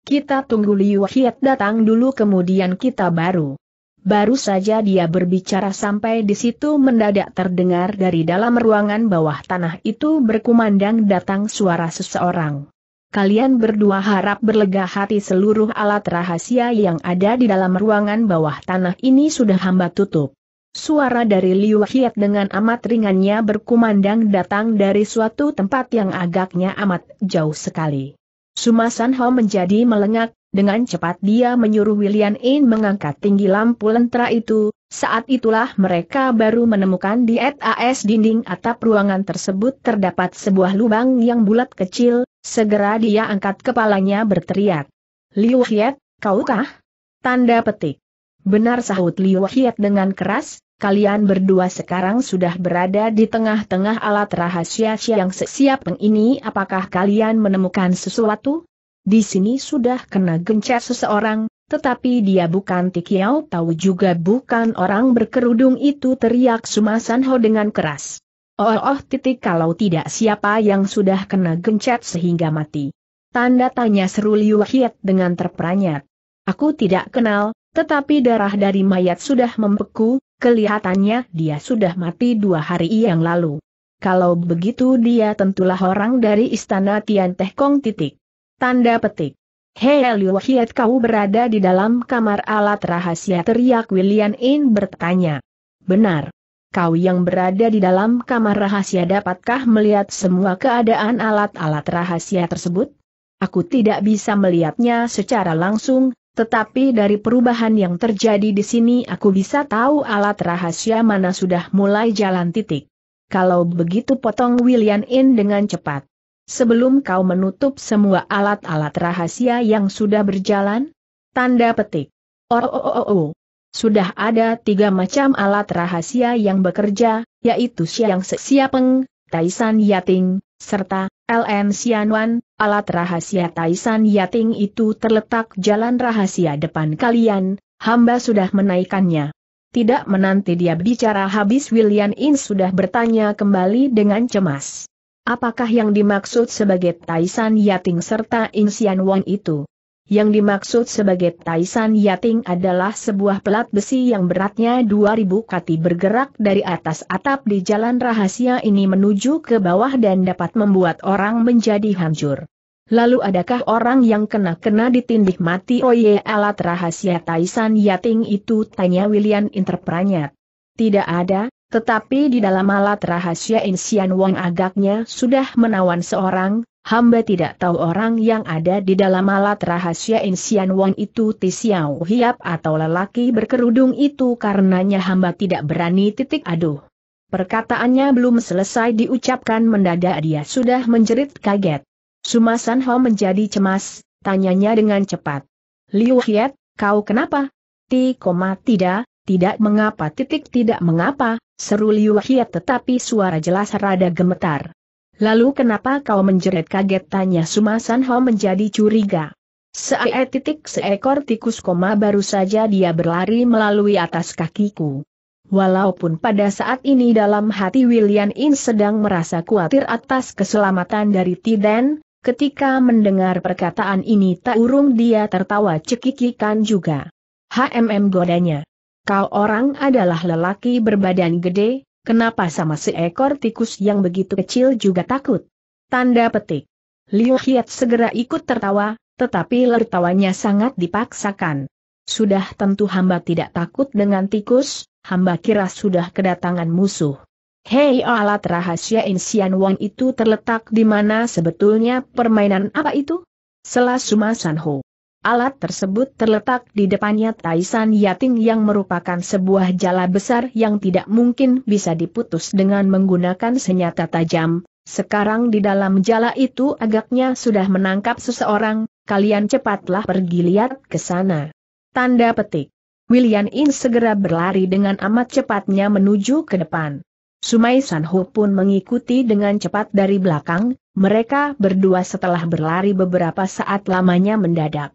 Kita tunggu Liu Hiat datang dulu kemudian kita baru. Baru saja dia berbicara sampai di situ mendadak terdengar dari dalam ruangan bawah tanah itu berkumandang datang suara seseorang. Kalian berdua harap berlega hati seluruh alat rahasia yang ada di dalam ruangan bawah tanah ini sudah hamba tutup. Suara dari Liu Hiat dengan amat ringannya berkumandang datang dari suatu tempat yang agaknya amat jauh sekali. Sumasan Ho menjadi melengak, dengan cepat dia menyuruh William In mengangkat tinggi lampu lentera itu, saat itulah mereka baru menemukan di atas dinding atap ruangan tersebut terdapat sebuah lubang yang bulat kecil, segera dia angkat kepalanya berteriak. Liu Hiet, kaukah? Tanda petik. Benar sahut Liu Hiet dengan keras, kalian berdua sekarang sudah berada di tengah-tengah alat rahasia yang siap ini apakah kalian menemukan sesuatu? Di sini sudah kena gencar seseorang, tetapi dia bukan Tikiau tahu juga bukan orang berkerudung itu teriak Sumasanho dengan keras. Oh, oh, titik kalau tidak siapa yang sudah kena gencet sehingga mati. Tanda tanya seru Liu Hiet dengan terperanjat. Aku tidak kenal, tetapi darah dari mayat sudah membeku, Kelihatannya dia sudah mati dua hari yang lalu. Kalau begitu dia tentulah orang dari istana Tian Teh Kong titik. Tanda petik. Hei Liu Hiet, kau berada di dalam kamar alat rahasia teriak William In bertanya. Benar. Kau yang berada di dalam kamar rahasia dapatkah melihat semua keadaan alat-alat rahasia tersebut? Aku tidak bisa melihatnya secara langsung, tetapi dari perubahan yang terjadi di sini aku bisa tahu alat rahasia mana sudah mulai jalan titik. Kalau begitu potong William In dengan cepat. Sebelum kau menutup semua alat-alat rahasia yang sudah berjalan? Tanda petik. Oh, oh, oh, oh. Sudah ada tiga macam alat rahasia yang bekerja, yaitu Siang Seksiapeng, Taisan Yating, serta LN Xianwan, alat rahasia Taisan Yating itu terletak jalan rahasia depan kalian, hamba sudah menaikannya. Tidak menanti dia bicara habis William In sudah bertanya kembali dengan cemas. Apakah yang dimaksud sebagai Taisan Yating serta In Xianwan itu? Yang dimaksud sebagai Taisan Yating adalah sebuah pelat besi yang beratnya 2000 kati bergerak dari atas atap di jalan rahasia ini menuju ke bawah dan dapat membuat orang menjadi hancur. Lalu adakah orang yang kena-kena ditindih mati Oye oh iya, alat rahasia Taisan Yating itu tanya William Interpranyat. Tidak ada, tetapi di dalam alat rahasia Insian Wong agaknya sudah menawan seorang, Hamba tidak tahu orang yang ada di dalam alat rahasia Insian Wong itu Tisiao Hiap atau lelaki berkerudung itu karenanya hamba tidak berani titik aduh. Perkataannya belum selesai diucapkan mendadak dia sudah menjerit kaget. Sumasan Ho menjadi cemas, tanyanya dengan cepat. Liu Hiat, kau kenapa? Ti koma tidak, tidak mengapa titik tidak mengapa, seru Liu Hiat tetapi suara jelas rada gemetar. Lalu kenapa kau menjerit kaget tanya Sumasan Ho menjadi curiga. Seae titik seekor tikus koma baru saja dia berlari melalui atas kakiku. Walaupun pada saat ini dalam hati William In sedang merasa khawatir atas keselamatan dari Tiden, ketika mendengar perkataan ini tak urung dia tertawa cekikikan juga. HMM godanya. Kau orang adalah lelaki berbadan gede, Kenapa sama seekor tikus yang begitu kecil juga takut? Tanda petik. Liu Hiat segera ikut tertawa, tetapi lertawanya sangat dipaksakan. Sudah tentu hamba tidak takut dengan tikus, hamba kira sudah kedatangan musuh. Hei alat rahasia Insian Wang itu terletak di mana sebetulnya permainan apa itu? Selasuma Sanho. Alat tersebut terletak di depannya Taisan Yating yang merupakan sebuah jala besar yang tidak mungkin bisa diputus dengan menggunakan senjata tajam. Sekarang di dalam jala itu agaknya sudah menangkap seseorang, kalian cepatlah pergi lihat ke sana. Tanda petik. William In segera berlari dengan amat cepatnya menuju ke depan. Sumai Sanho pun mengikuti dengan cepat dari belakang, mereka berdua setelah berlari beberapa saat lamanya mendadak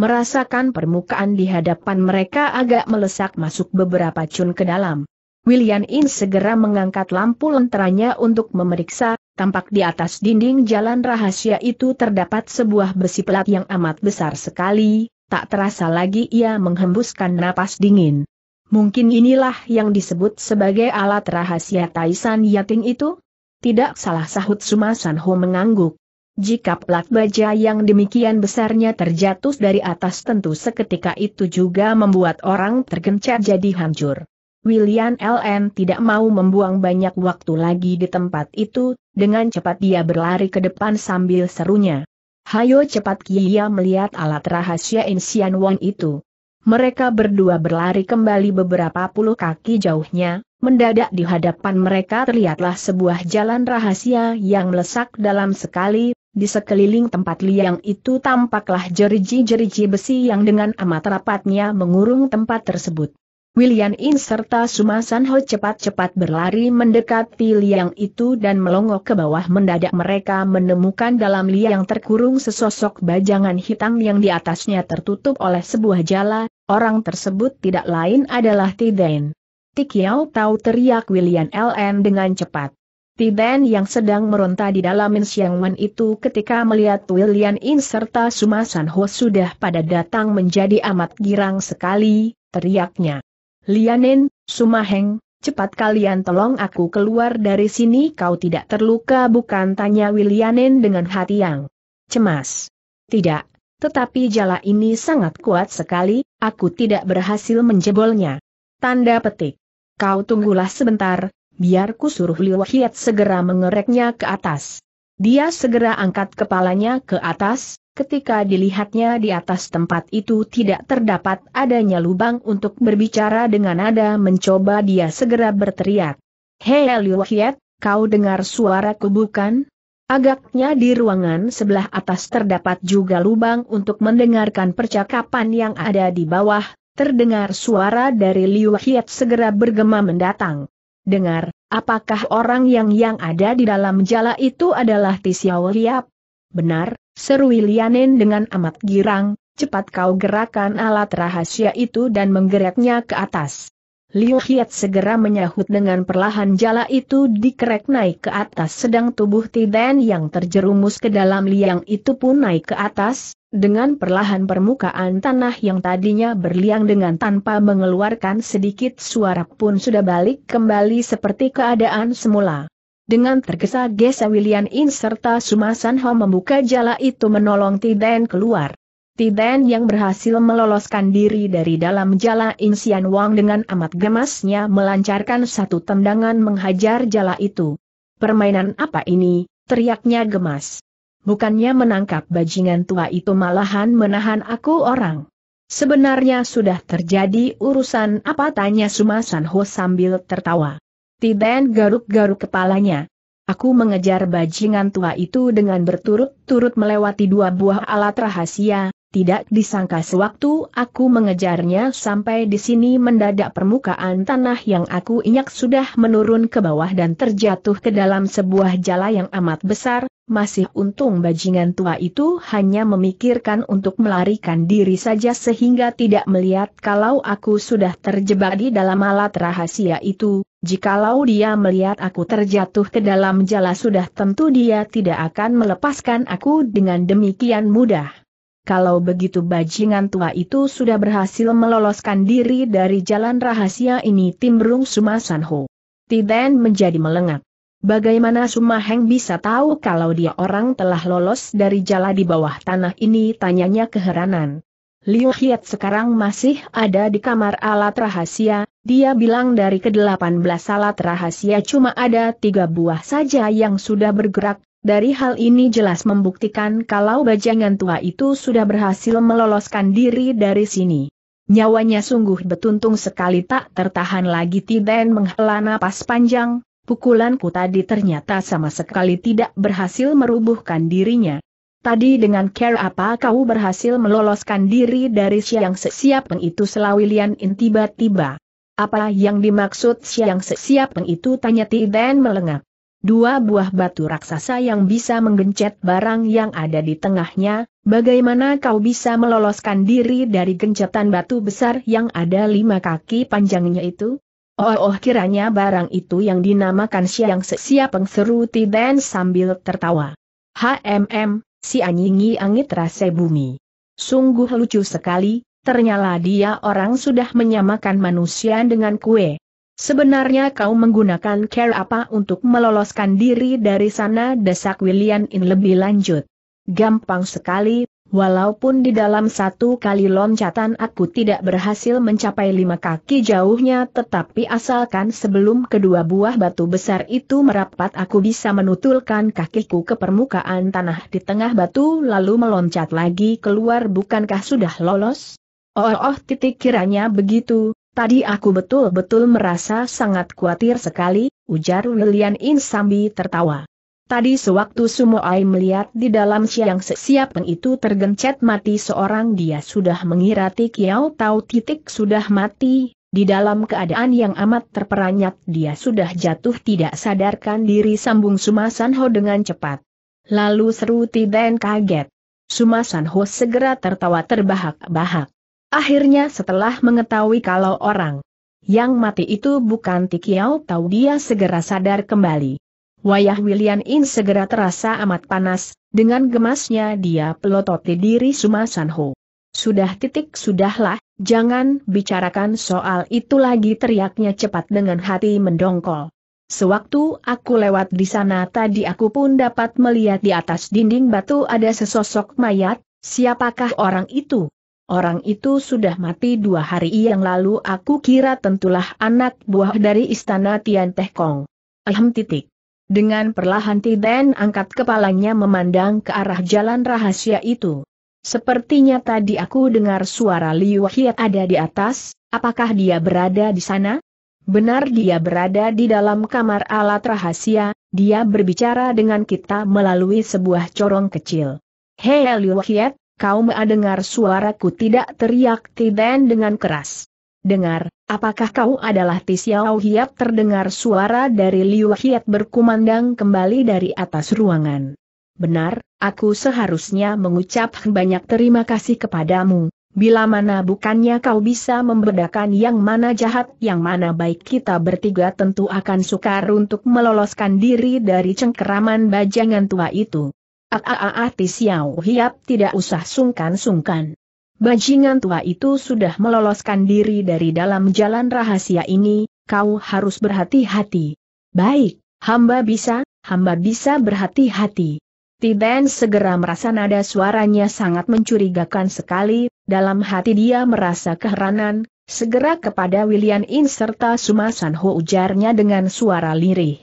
Merasakan permukaan di hadapan mereka agak melesak masuk beberapa cun ke dalam. William In segera mengangkat lampu lenteranya untuk memeriksa, tampak di atas dinding jalan rahasia itu terdapat sebuah besi pelat yang amat besar sekali, tak terasa lagi ia menghembuskan napas dingin. Mungkin inilah yang disebut sebagai alat rahasia Taisan Yating itu? Tidak salah sahut Sumasanho mengangguk. Jika pelat baja yang demikian besarnya terjatuh dari atas tentu seketika itu juga membuat orang tergencet jadi hancur. William LN tidak mau membuang banyak waktu lagi di tempat itu, dengan cepat dia berlari ke depan sambil serunya. Hayo cepat Kia melihat alat rahasia Insian Wang itu. Mereka berdua berlari kembali beberapa puluh kaki jauhnya, Mendadak di hadapan mereka terlihatlah sebuah jalan rahasia yang melesak dalam sekali, di sekeliling tempat liang itu tampaklah jeriji-jeriji besi yang dengan amat rapatnya mengurung tempat tersebut. William In serta Sumasan Ho cepat-cepat berlari mendekati liang itu dan melongok ke bawah mendadak mereka menemukan dalam liang terkurung sesosok bajangan hitam yang di atasnya tertutup oleh sebuah jala, orang tersebut tidak lain adalah Tiden. Tikiao tahu teriak William LN dengan cepat. Tiben yang sedang meronta di dalam Min itu ketika melihat William In serta Sumasan Ho sudah pada datang menjadi amat girang sekali, teriaknya. Lianin, Sumaheng, cepat kalian tolong aku keluar dari sini kau tidak terluka bukan tanya Wilianin dengan hati yang cemas. Tidak, tetapi jala ini sangat kuat sekali, aku tidak berhasil menjebolnya. Tanda petik. Kau tunggulah sebentar, biar suruh Liu Hiat segera mengereknya ke atas. Dia segera angkat kepalanya ke atas, ketika dilihatnya di atas tempat itu tidak terdapat adanya lubang untuk berbicara dengan nada mencoba dia segera berteriak. Hei Liu Hiat, kau dengar suaraku bukan? Agaknya di ruangan sebelah atas terdapat juga lubang untuk mendengarkan percakapan yang ada di bawah, terdengar suara dari Liu Hiat segera bergema mendatang. Dengar, apakah orang yang yang ada di dalam jala itu adalah Tisiao Liap? Benar, seru Willianen dengan amat girang, cepat kau gerakan alat rahasia itu dan menggeraknya ke atas. Liu Hiat segera menyahut dengan perlahan jala itu dikerek naik ke atas sedang tubuh Tiden yang terjerumus ke dalam liang itu pun naik ke atas, dengan perlahan permukaan tanah yang tadinya berliang dengan tanpa mengeluarkan sedikit suara pun sudah balik kembali seperti keadaan semula. Dengan tergesa-gesa William In serta Sumasan Ho membuka jala itu menolong Tiden keluar. Tiden yang berhasil meloloskan diri dari dalam jala In Sian Wang dengan amat gemasnya melancarkan satu tendangan menghajar jala itu. Permainan apa ini? teriaknya gemas bukannya menangkap bajingan tua itu malahan menahan aku orang. Sebenarnya sudah terjadi urusan apa tanya Sumasan Ho sambil tertawa. Tiden garuk-garuk kepalanya. Aku mengejar bajingan tua itu dengan berturut-turut melewati dua buah alat rahasia, tidak disangka sewaktu aku mengejarnya sampai di sini mendadak permukaan tanah yang aku injak sudah menurun ke bawah dan terjatuh ke dalam sebuah jala yang amat besar, masih untung bajingan tua itu hanya memikirkan untuk melarikan diri saja sehingga tidak melihat kalau aku sudah terjebak di dalam alat rahasia itu, Jikalau dia melihat aku terjatuh ke dalam jala sudah tentu dia tidak akan melepaskan aku dengan demikian mudah kalau begitu bajingan tua itu sudah berhasil meloloskan diri dari jalan rahasia ini timbrung Suma Sanho. Tiden menjadi melengat. Bagaimana Suma Heng bisa tahu kalau dia orang telah lolos dari jala di bawah tanah ini tanyanya keheranan. Liu Hiat sekarang masih ada di kamar alat rahasia, dia bilang dari ke-18 alat rahasia cuma ada tiga buah saja yang sudah bergerak, dari hal ini jelas membuktikan kalau bajangan tua itu sudah berhasil meloloskan diri dari sini. Nyawanya sungguh betuntung sekali tak tertahan lagi Tiden menghela napas panjang, pukulanku tadi ternyata sama sekali tidak berhasil merubuhkan dirinya. Tadi dengan care apa kau berhasil meloloskan diri dari siang sesiap itu selawilian in tiba-tiba. Apa yang dimaksud siang sesiap itu tanya Tiden melengak dua buah batu raksasa yang bisa menggencet barang yang ada di tengahnya, bagaimana kau bisa meloloskan diri dari gencetan batu besar yang ada lima kaki panjangnya itu? Oh, oh kiranya barang itu yang dinamakan siang sesia pengseru Tiden sambil tertawa. HMM, si anyingi angit rase bumi. Sungguh lucu sekali, ternyata dia orang sudah menyamakan manusia dengan kue. Sebenarnya kau menggunakan care apa untuk meloloskan diri dari sana desak William In lebih lanjut. Gampang sekali, walaupun di dalam satu kali loncatan aku tidak berhasil mencapai lima kaki jauhnya tetapi asalkan sebelum kedua buah batu besar itu merapat aku bisa menutulkan kakiku ke permukaan tanah di tengah batu lalu meloncat lagi keluar bukankah sudah lolos? Oh, oh, oh titik kiranya begitu, Tadi aku betul-betul merasa sangat khawatir sekali, ujar William Insambi tertawa. Tadi sewaktu Sumoai melihat di dalam siang sesiap itu tergencet mati seorang dia sudah mengira Kiau tahu titik sudah mati, di dalam keadaan yang amat terperanjat dia sudah jatuh tidak sadarkan diri sambung Sumasanho dengan cepat. Lalu seru Tiden kaget. Sumasanho segera tertawa terbahak-bahak. Akhirnya setelah mengetahui kalau orang yang mati itu bukan Tikiau tahu dia segera sadar kembali. Wayah William In segera terasa amat panas, dengan gemasnya dia pelototi diri Suma Sanho. Sudah titik sudahlah, jangan bicarakan soal itu lagi teriaknya cepat dengan hati mendongkol. Sewaktu aku lewat di sana tadi aku pun dapat melihat di atas dinding batu ada sesosok mayat, siapakah orang itu? Orang itu sudah mati dua hari yang lalu aku kira tentulah anak buah dari istana Tian Teh Kong. Ahem titik. Dengan perlahan Tiden angkat kepalanya memandang ke arah jalan rahasia itu. Sepertinya tadi aku dengar suara Liu Hiat ada di atas, apakah dia berada di sana? Benar dia berada di dalam kamar alat rahasia, dia berbicara dengan kita melalui sebuah corong kecil. Hei Liu Hiat, kau mendengar suaraku tidak teriak Tiden dengan keras. Dengar, apakah kau adalah Tisiao? Hiap terdengar suara dari Liu Hiat berkumandang kembali dari atas ruangan. Benar, aku seharusnya mengucap banyak terima kasih kepadamu, bila mana bukannya kau bisa membedakan yang mana jahat yang mana baik kita bertiga tentu akan sukar untuk meloloskan diri dari cengkeraman bajangan tua itu. Aaati Xiao Hiap tidak usah sungkan-sungkan. Bajingan tua itu sudah meloloskan diri dari dalam jalan rahasia ini, kau harus berhati-hati. Baik, hamba bisa, hamba bisa berhati-hati. Tiben segera merasa nada suaranya sangat mencurigakan sekali, dalam hati dia merasa keheranan, segera kepada William In serta Sumasan Ho ujarnya dengan suara lirih.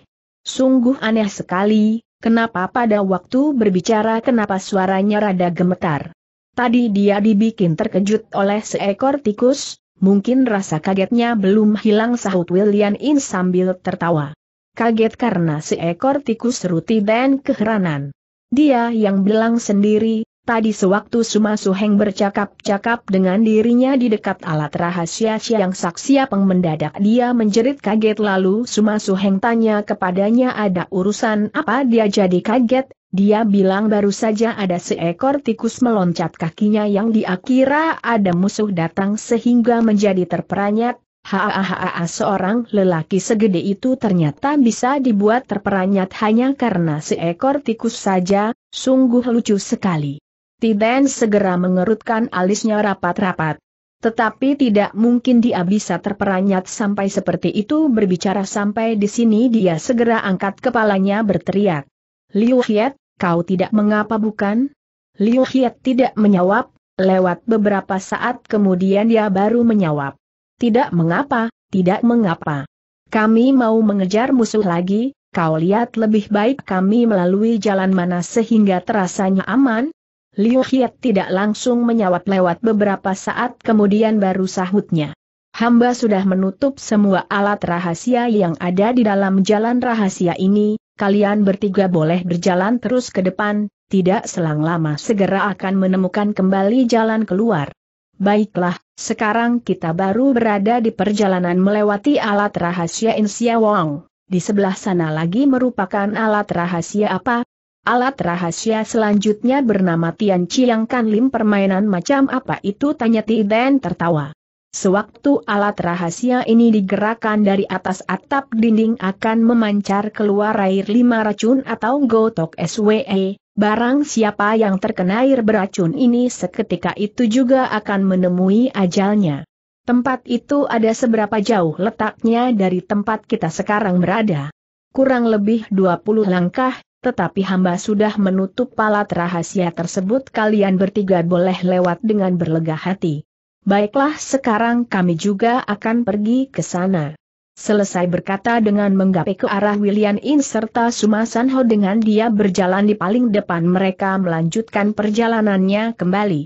Sungguh aneh sekali, Kenapa pada waktu berbicara kenapa suaranya rada gemetar? Tadi dia dibikin terkejut oleh seekor tikus, mungkin rasa kagetnya belum hilang sahut William In sambil tertawa. Kaget karena seekor tikus ruti dan keheranan. Dia yang bilang sendiri, Tadi sewaktu Suma Suheng bercakap-cakap dengan dirinya di dekat alat rahasia Siang Saksiapeng mendadak dia menjerit kaget lalu Suma Suheng tanya kepadanya ada urusan apa dia jadi kaget, dia bilang baru saja ada seekor tikus meloncat kakinya yang diakira ada musuh datang sehingga menjadi terperanyat, Hahaha seorang lelaki segede itu ternyata bisa dibuat terperanyat hanya karena seekor tikus saja, sungguh lucu sekali. Tiben segera mengerutkan alisnya rapat-rapat. Tetapi tidak mungkin dia bisa terperanjat sampai seperti itu berbicara sampai di sini dia segera angkat kepalanya berteriak. Liu Hiet, kau tidak mengapa bukan? Liu Hiet tidak menjawab, lewat beberapa saat kemudian dia baru menjawab. Tidak mengapa, tidak mengapa. Kami mau mengejar musuh lagi, kau lihat lebih baik kami melalui jalan mana sehingga terasanya aman, Liu Hiat tidak langsung menyawat lewat beberapa saat kemudian baru sahutnya. Hamba sudah menutup semua alat rahasia yang ada di dalam jalan rahasia ini, kalian bertiga boleh berjalan terus ke depan, tidak selang lama segera akan menemukan kembali jalan keluar. Baiklah, sekarang kita baru berada di perjalanan melewati alat rahasia Insya Wong. Di sebelah sana lagi merupakan alat rahasia apa, Alat rahasia selanjutnya bernama Tian Chiang Kan Lim permainan macam apa itu tanya Ti Tiden tertawa. Sewaktu alat rahasia ini digerakkan dari atas atap dinding akan memancar keluar air lima racun atau gotok SWE, barang siapa yang terkena air beracun ini seketika itu juga akan menemui ajalnya. Tempat itu ada seberapa jauh letaknya dari tempat kita sekarang berada. Kurang lebih 20 langkah, tetapi hamba sudah menutup palat rahasia tersebut kalian bertiga boleh lewat dengan berlega hati. Baiklah sekarang kami juga akan pergi ke sana. Selesai berkata dengan menggapai ke arah William In serta Sumasanho dengan dia berjalan di paling depan mereka melanjutkan perjalanannya kembali.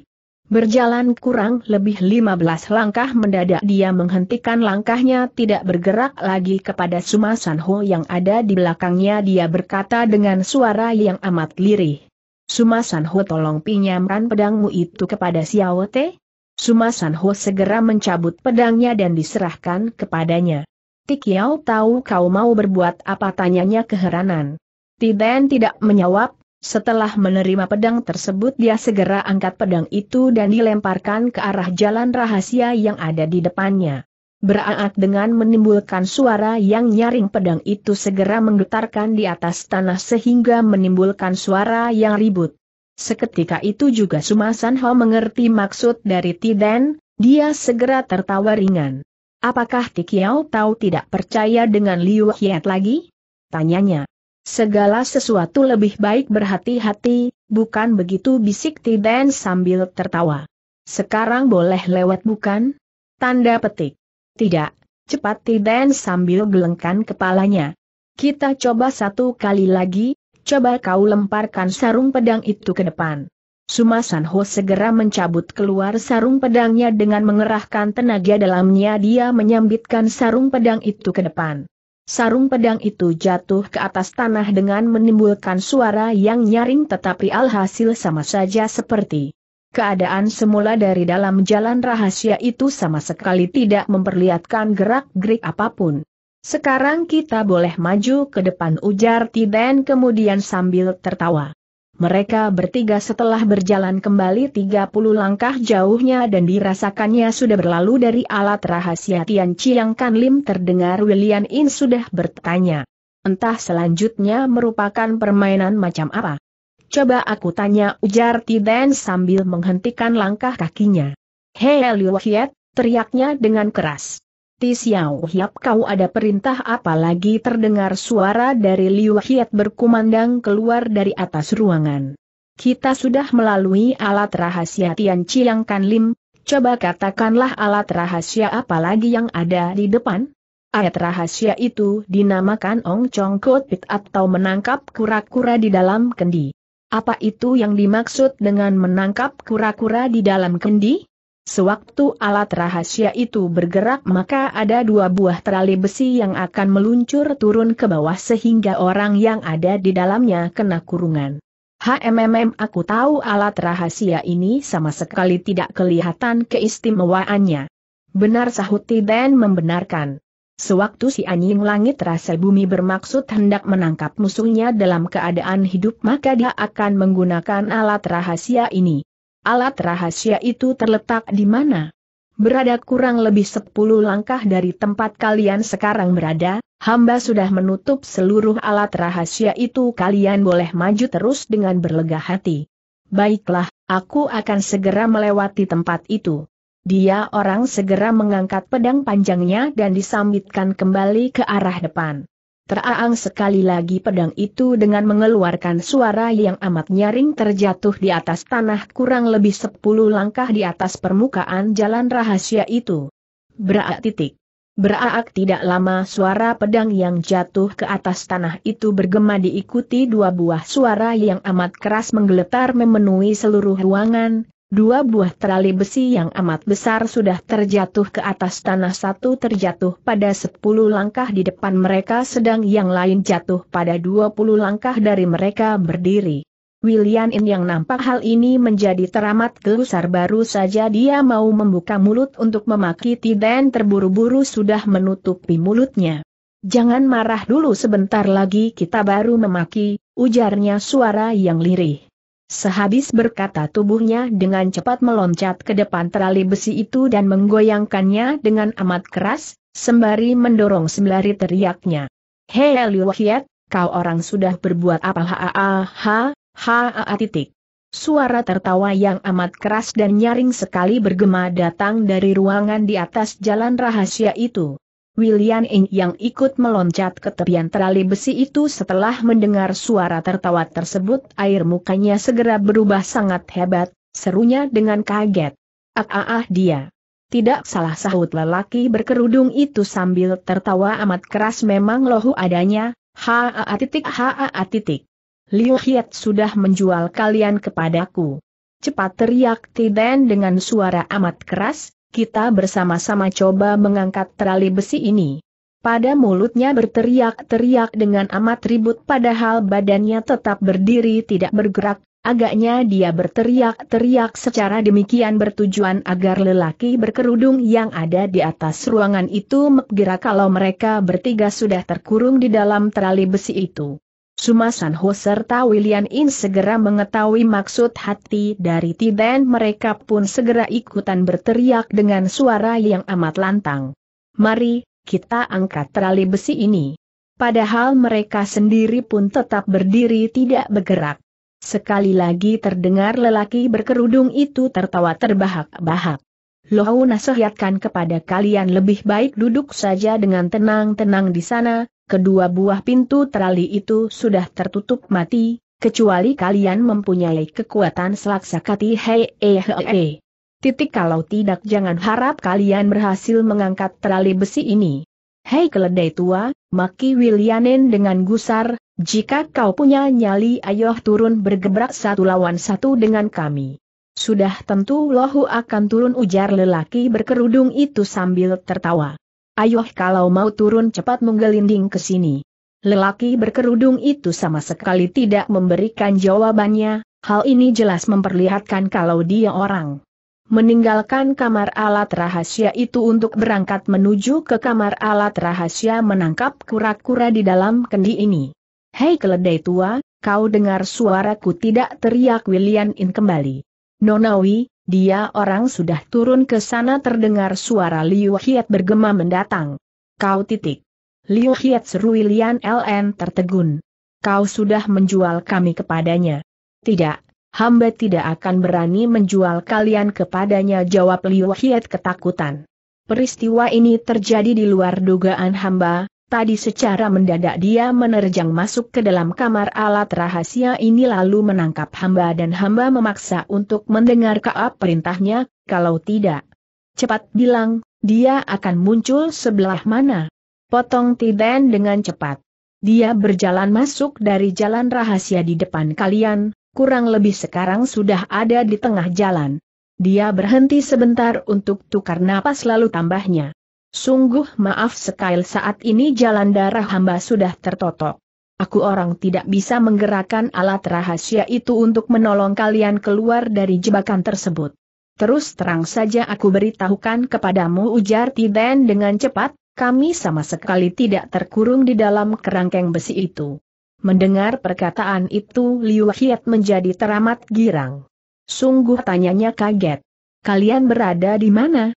Berjalan kurang lebih 15 langkah mendadak dia menghentikan langkahnya tidak bergerak lagi kepada Suma Sanho yang ada di belakangnya dia berkata dengan suara yang amat lirih. Suma Sanho tolong pinjamkan pedangmu itu kepada Xiao Te. Suma Sanho segera mencabut pedangnya dan diserahkan kepadanya. Tikiao tahu kau mau berbuat apa tanyanya keheranan. Tiden tidak menjawab, setelah menerima pedang tersebut dia segera angkat pedang itu dan dilemparkan ke arah jalan rahasia yang ada di depannya. Beraak dengan menimbulkan suara yang nyaring pedang itu segera menggetarkan di atas tanah sehingga menimbulkan suara yang ribut. Seketika itu juga Sumasan Ho mengerti maksud dari Tiden, dia segera tertawa ringan. Apakah Tikiao tahu tidak percaya dengan Liu Hiat lagi? Tanyanya. Segala sesuatu lebih baik berhati-hati, bukan begitu bisik Tiden sambil tertawa. Sekarang boleh lewat bukan? Tanda petik. Tidak, cepat Tiden sambil gelengkan kepalanya. Kita coba satu kali lagi, coba kau lemparkan sarung pedang itu ke depan. Suma Sanho segera mencabut keluar sarung pedangnya dengan mengerahkan tenaga dalamnya dia menyambitkan sarung pedang itu ke depan. Sarung pedang itu jatuh ke atas tanah dengan menimbulkan suara yang nyaring tetapi alhasil sama saja seperti Keadaan semula dari dalam jalan rahasia itu sama sekali tidak memperlihatkan gerak-gerik apapun. Sekarang kita boleh maju ke depan ujar Tiden kemudian sambil tertawa. Mereka bertiga setelah berjalan kembali 30 langkah jauhnya dan dirasakannya sudah berlalu dari alat rahasia Tian Chiang Kan Lim terdengar William In sudah bertanya. Entah selanjutnya merupakan permainan macam apa. Coba aku tanya ujar Tiden sambil menghentikan langkah kakinya. Hei Liu Hiet, teriaknya dengan keras. Tisiao, Xiao Hiap kau ada perintah apa lagi terdengar suara dari Liu Hiat berkumandang keluar dari atas ruangan. Kita sudah melalui alat rahasia Tian Chiang Kan Lim, coba katakanlah alat rahasia apa lagi yang ada di depan? Ayat rahasia itu dinamakan Ong Chong Pit atau menangkap kura-kura di dalam kendi. Apa itu yang dimaksud dengan menangkap kura-kura di dalam kendi? Sewaktu alat rahasia itu bergerak maka ada dua buah terali besi yang akan meluncur turun ke bawah sehingga orang yang ada di dalamnya kena kurungan. HMMM aku tahu alat rahasia ini sama sekali tidak kelihatan keistimewaannya. Benar sahut Tiden membenarkan. Sewaktu si anjing langit rasa bumi bermaksud hendak menangkap musuhnya dalam keadaan hidup maka dia akan menggunakan alat rahasia ini. Alat rahasia itu terletak di mana? Berada kurang lebih 10 langkah dari tempat kalian sekarang berada, hamba sudah menutup seluruh alat rahasia itu kalian boleh maju terus dengan berlega hati. Baiklah, aku akan segera melewati tempat itu. Dia orang segera mengangkat pedang panjangnya dan disambitkan kembali ke arah depan. Teraang sekali lagi pedang itu dengan mengeluarkan suara yang amat nyaring terjatuh di atas tanah kurang lebih sepuluh langkah di atas permukaan jalan rahasia itu. Beraak titik. Beraak tidak lama suara pedang yang jatuh ke atas tanah itu bergema diikuti dua buah suara yang amat keras menggeletar memenuhi seluruh ruangan, Dua buah terali besi yang amat besar sudah terjatuh ke atas tanah satu terjatuh pada sepuluh langkah di depan mereka sedang yang lain jatuh pada dua puluh langkah dari mereka berdiri. William In yang nampak hal ini menjadi teramat gelusar baru saja dia mau membuka mulut untuk memaki Tiden terburu-buru sudah menutupi mulutnya. Jangan marah dulu sebentar lagi kita baru memaki, ujarnya suara yang lirih. Sehabis berkata tubuhnya dengan cepat meloncat ke depan terali besi itu dan menggoyangkannya dengan amat keras, sembari mendorong sembari teriaknya. Hei Liwahiat, kau orang sudah berbuat apa ha ha ha ha ha titik. Suara tertawa yang amat keras dan nyaring sekali bergema datang dari ruangan di atas jalan rahasia itu. William Eng yang ikut meloncat ke tepian terali besi itu setelah mendengar suara tertawa tersebut air mukanya segera berubah sangat hebat, serunya dengan kaget. Ah ah ah dia. Tidak salah sahut lelaki berkerudung itu sambil tertawa amat keras memang lohu adanya, ha a, ah, ah, titik ha a, ah, titik. Liu Hiat sudah menjual kalian kepadaku. Cepat teriak Tiden dengan suara amat keras, kita bersama-sama coba mengangkat terali besi ini. Pada mulutnya berteriak-teriak dengan amat ribut padahal badannya tetap berdiri tidak bergerak, Agaknya dia berteriak-teriak secara demikian bertujuan agar lelaki berkerudung yang ada di atas ruangan itu bergerak kalau mereka bertiga sudah terkurung di dalam terali besi itu. Sumasan Ho serta William In segera mengetahui maksud hati dari Tiden mereka pun segera ikutan berteriak dengan suara yang amat lantang. Mari, kita angkat terali besi ini. Padahal mereka sendiri pun tetap berdiri tidak bergerak. Sekali lagi terdengar lelaki berkerudung itu tertawa terbahak-bahak. Lohau nasihatkan kepada kalian lebih baik duduk saja dengan tenang-tenang di sana, kedua buah pintu terali itu sudah tertutup mati, kecuali kalian mempunyai kekuatan kati hei he e, hei. E. Titik kalau tidak jangan harap kalian berhasil mengangkat terali besi ini. Hei keledai tua, maki Willianen dengan gusar, jika kau punya nyali ayo turun bergebrak satu lawan satu dengan kami. Sudah tentu lohu akan turun ujar lelaki berkerudung itu sambil tertawa. Ayuh kalau mau turun cepat menggelinding ke sini. Lelaki berkerudung itu sama sekali tidak memberikan jawabannya, hal ini jelas memperlihatkan kalau dia orang meninggalkan kamar alat rahasia itu untuk berangkat menuju ke kamar alat rahasia menangkap kura-kura di dalam kendi ini. Hei keledai tua, kau dengar suaraku tidak teriak William In kembali. Nonawi, dia orang sudah turun ke sana terdengar suara Liu Hiat bergema mendatang. Kau titik. Liu Hiat seru Lian LN tertegun. Kau sudah menjual kami kepadanya. Tidak, hamba tidak akan berani menjual kalian kepadanya jawab Liu Hiat ketakutan. Peristiwa ini terjadi di luar dugaan hamba, Tadi secara mendadak dia menerjang masuk ke dalam kamar alat rahasia ini lalu menangkap hamba dan hamba memaksa untuk mendengar kaap perintahnya, kalau tidak. Cepat bilang, dia akan muncul sebelah mana. Potong Tiden dengan cepat. Dia berjalan masuk dari jalan rahasia di depan kalian, kurang lebih sekarang sudah ada di tengah jalan. Dia berhenti sebentar untuk tukar napas lalu tambahnya. Sungguh maaf sekali saat ini jalan darah hamba sudah tertotok. Aku orang tidak bisa menggerakkan alat rahasia itu untuk menolong kalian keluar dari jebakan tersebut. Terus terang saja aku beritahukan kepadamu ujar Tiden dengan cepat, kami sama sekali tidak terkurung di dalam kerangkeng besi itu. Mendengar perkataan itu Liu Hiat menjadi teramat girang. Sungguh tanyanya kaget. Kalian berada di mana?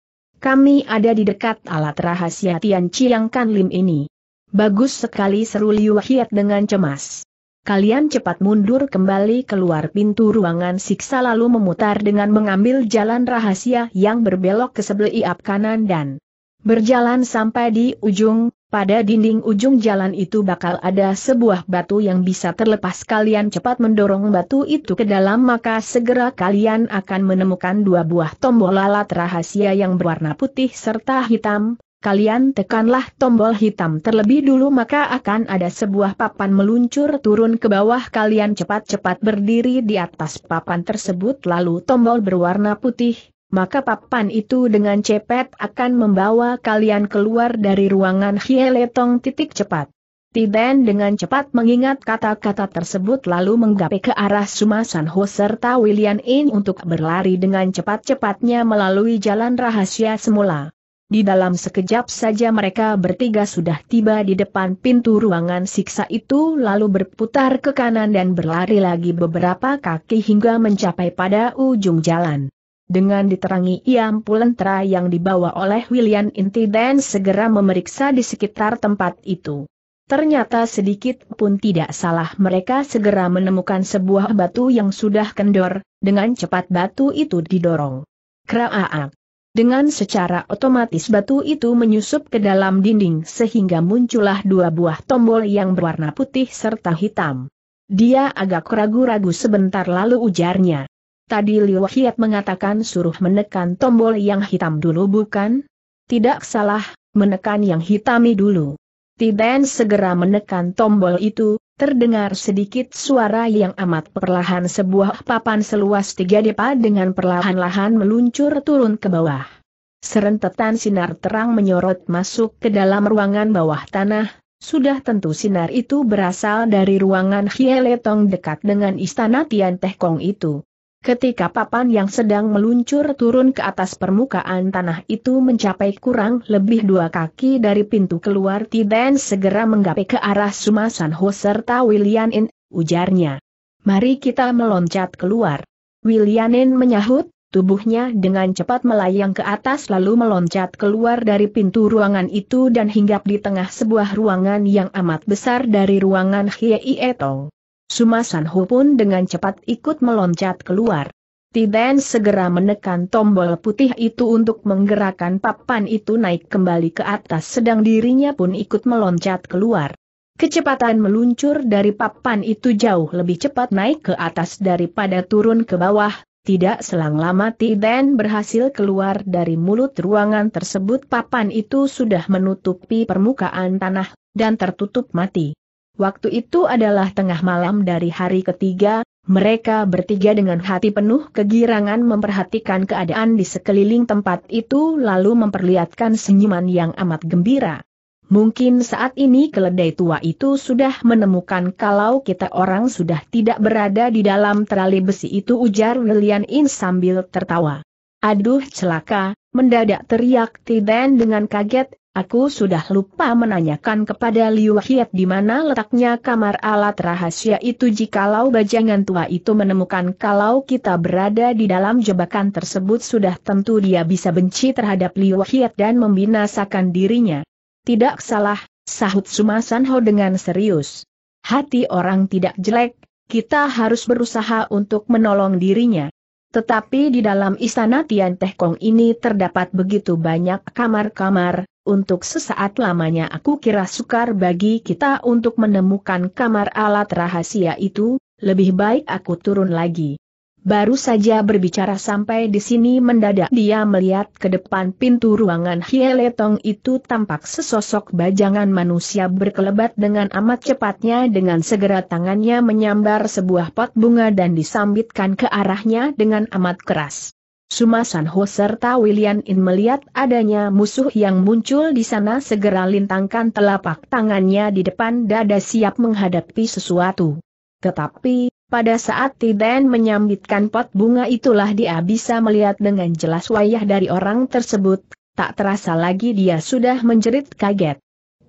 Kami ada di dekat alat rahasia Tian Chiang Kan Lim ini. Bagus sekali seru Liu Hiat dengan cemas. Kalian cepat mundur kembali keluar pintu ruangan siksa lalu memutar dengan mengambil jalan rahasia yang berbelok ke sebelah iap kanan dan berjalan sampai di ujung pada dinding ujung jalan itu bakal ada sebuah batu yang bisa terlepas kalian cepat mendorong batu itu ke dalam maka segera kalian akan menemukan dua buah tombol lalat rahasia yang berwarna putih serta hitam. Kalian tekanlah tombol hitam terlebih dulu maka akan ada sebuah papan meluncur turun ke bawah kalian cepat-cepat berdiri di atas papan tersebut lalu tombol berwarna putih maka papan itu dengan cepat akan membawa kalian keluar dari ruangan Hieletong titik cepat. Tiden dengan cepat mengingat kata-kata tersebut lalu menggapai ke arah Sumasan Ho serta William In untuk berlari dengan cepat-cepatnya melalui jalan rahasia semula. Di dalam sekejap saja mereka bertiga sudah tiba di depan pintu ruangan siksa itu lalu berputar ke kanan dan berlari lagi beberapa kaki hingga mencapai pada ujung jalan. Dengan diterangi Iam Pulentera yang dibawa oleh William Inti dan segera memeriksa di sekitar tempat itu. Ternyata sedikit pun tidak salah mereka segera menemukan sebuah batu yang sudah kendor, dengan cepat batu itu didorong. Kraaak. Dengan secara otomatis batu itu menyusup ke dalam dinding sehingga muncullah dua buah tombol yang berwarna putih serta hitam. Dia agak ragu-ragu sebentar lalu ujarnya. Tadi Liu Hiat mengatakan suruh menekan tombol yang hitam dulu bukan? Tidak salah, menekan yang hitami dulu. Tiden segera menekan tombol itu, terdengar sedikit suara yang amat perlahan sebuah papan seluas tiga depa dengan perlahan-lahan meluncur turun ke bawah. Serentetan sinar terang menyorot masuk ke dalam ruangan bawah tanah, sudah tentu sinar itu berasal dari ruangan Hieletong dekat dengan istana Tian Teh Kong itu. Ketika papan yang sedang meluncur turun ke atas permukaan tanah itu mencapai kurang lebih dua kaki dari pintu keluar Tiden segera menggapai ke arah Sumasan Ho serta William In, ujarnya. Mari kita meloncat keluar. William In menyahut, tubuhnya dengan cepat melayang ke atas lalu meloncat keluar dari pintu ruangan itu dan hinggap di tengah sebuah ruangan yang amat besar dari ruangan Hiei Etong. Sumasan Hu pun dengan cepat ikut meloncat keluar. Tiden segera menekan tombol putih itu untuk menggerakkan papan itu naik kembali ke atas sedang dirinya pun ikut meloncat keluar. Kecepatan meluncur dari papan itu jauh lebih cepat naik ke atas daripada turun ke bawah, tidak selang lama Tiden berhasil keluar dari mulut ruangan tersebut papan itu sudah menutupi permukaan tanah, dan tertutup mati. Waktu itu adalah tengah malam dari hari ketiga, mereka bertiga dengan hati penuh kegirangan memperhatikan keadaan di sekeliling tempat itu lalu memperlihatkan senyuman yang amat gembira. Mungkin saat ini keledai tua itu sudah menemukan kalau kita orang sudah tidak berada di dalam terali besi itu ujar Lilian In sambil tertawa. Aduh celaka, mendadak teriak Tiden dengan kaget, Aku sudah lupa menanyakan kepada Liu Hiat di mana letaknya kamar alat rahasia itu jikalau bajangan tua itu menemukan kalau kita berada di dalam jebakan tersebut sudah tentu dia bisa benci terhadap Liu Hiat dan membinasakan dirinya. Tidak salah, sahut Sumasanho dengan serius. Hati orang tidak jelek, kita harus berusaha untuk menolong dirinya. Tetapi di dalam istana Tian Teh Kong ini terdapat begitu banyak kamar-kamar, untuk sesaat lamanya aku kira sukar bagi kita untuk menemukan kamar alat rahasia itu, lebih baik aku turun lagi. Baru saja berbicara sampai di sini mendadak dia melihat ke depan pintu ruangan Hieletong itu tampak sesosok bajangan manusia berkelebat dengan amat cepatnya dengan segera tangannya menyambar sebuah pot bunga dan disambitkan ke arahnya dengan amat keras. Sumasan Ho serta William In melihat adanya musuh yang muncul di sana segera lintangkan telapak tangannya di depan dada siap menghadapi sesuatu. Tetapi, pada saat Tiden menyambitkan pot bunga itulah dia bisa melihat dengan jelas wayah dari orang tersebut, tak terasa lagi dia sudah menjerit kaget.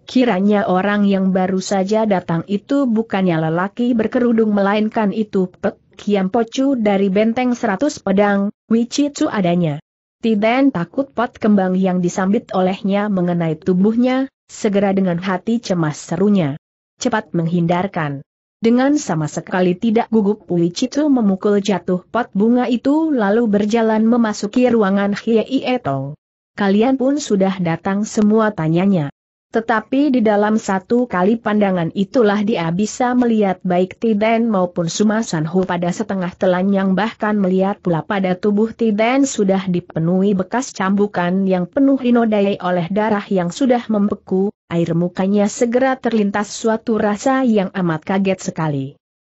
Kiranya orang yang baru saja datang itu bukannya lelaki berkerudung melainkan itu Pek Kiam Pocu dari Benteng Seratus Pedang, Wichitu adanya. Tiden takut pot kembang yang disambit olehnya mengenai tubuhnya, segera dengan hati cemas serunya. Cepat menghindarkan. Dengan sama sekali tidak gugup Wei Chitu memukul jatuh pot bunga itu lalu berjalan memasuki ruangan Hiei Ietong. Kalian pun sudah datang semua tanyanya. Tetapi di dalam satu kali pandangan itulah dia bisa melihat baik Tiden maupun Sumasanhu pada setengah telanjang bahkan melihat pula pada tubuh Tiden sudah dipenuhi bekas cambukan yang penuh dinodai oleh darah yang sudah membeku, air mukanya segera terlintas suatu rasa yang amat kaget sekali.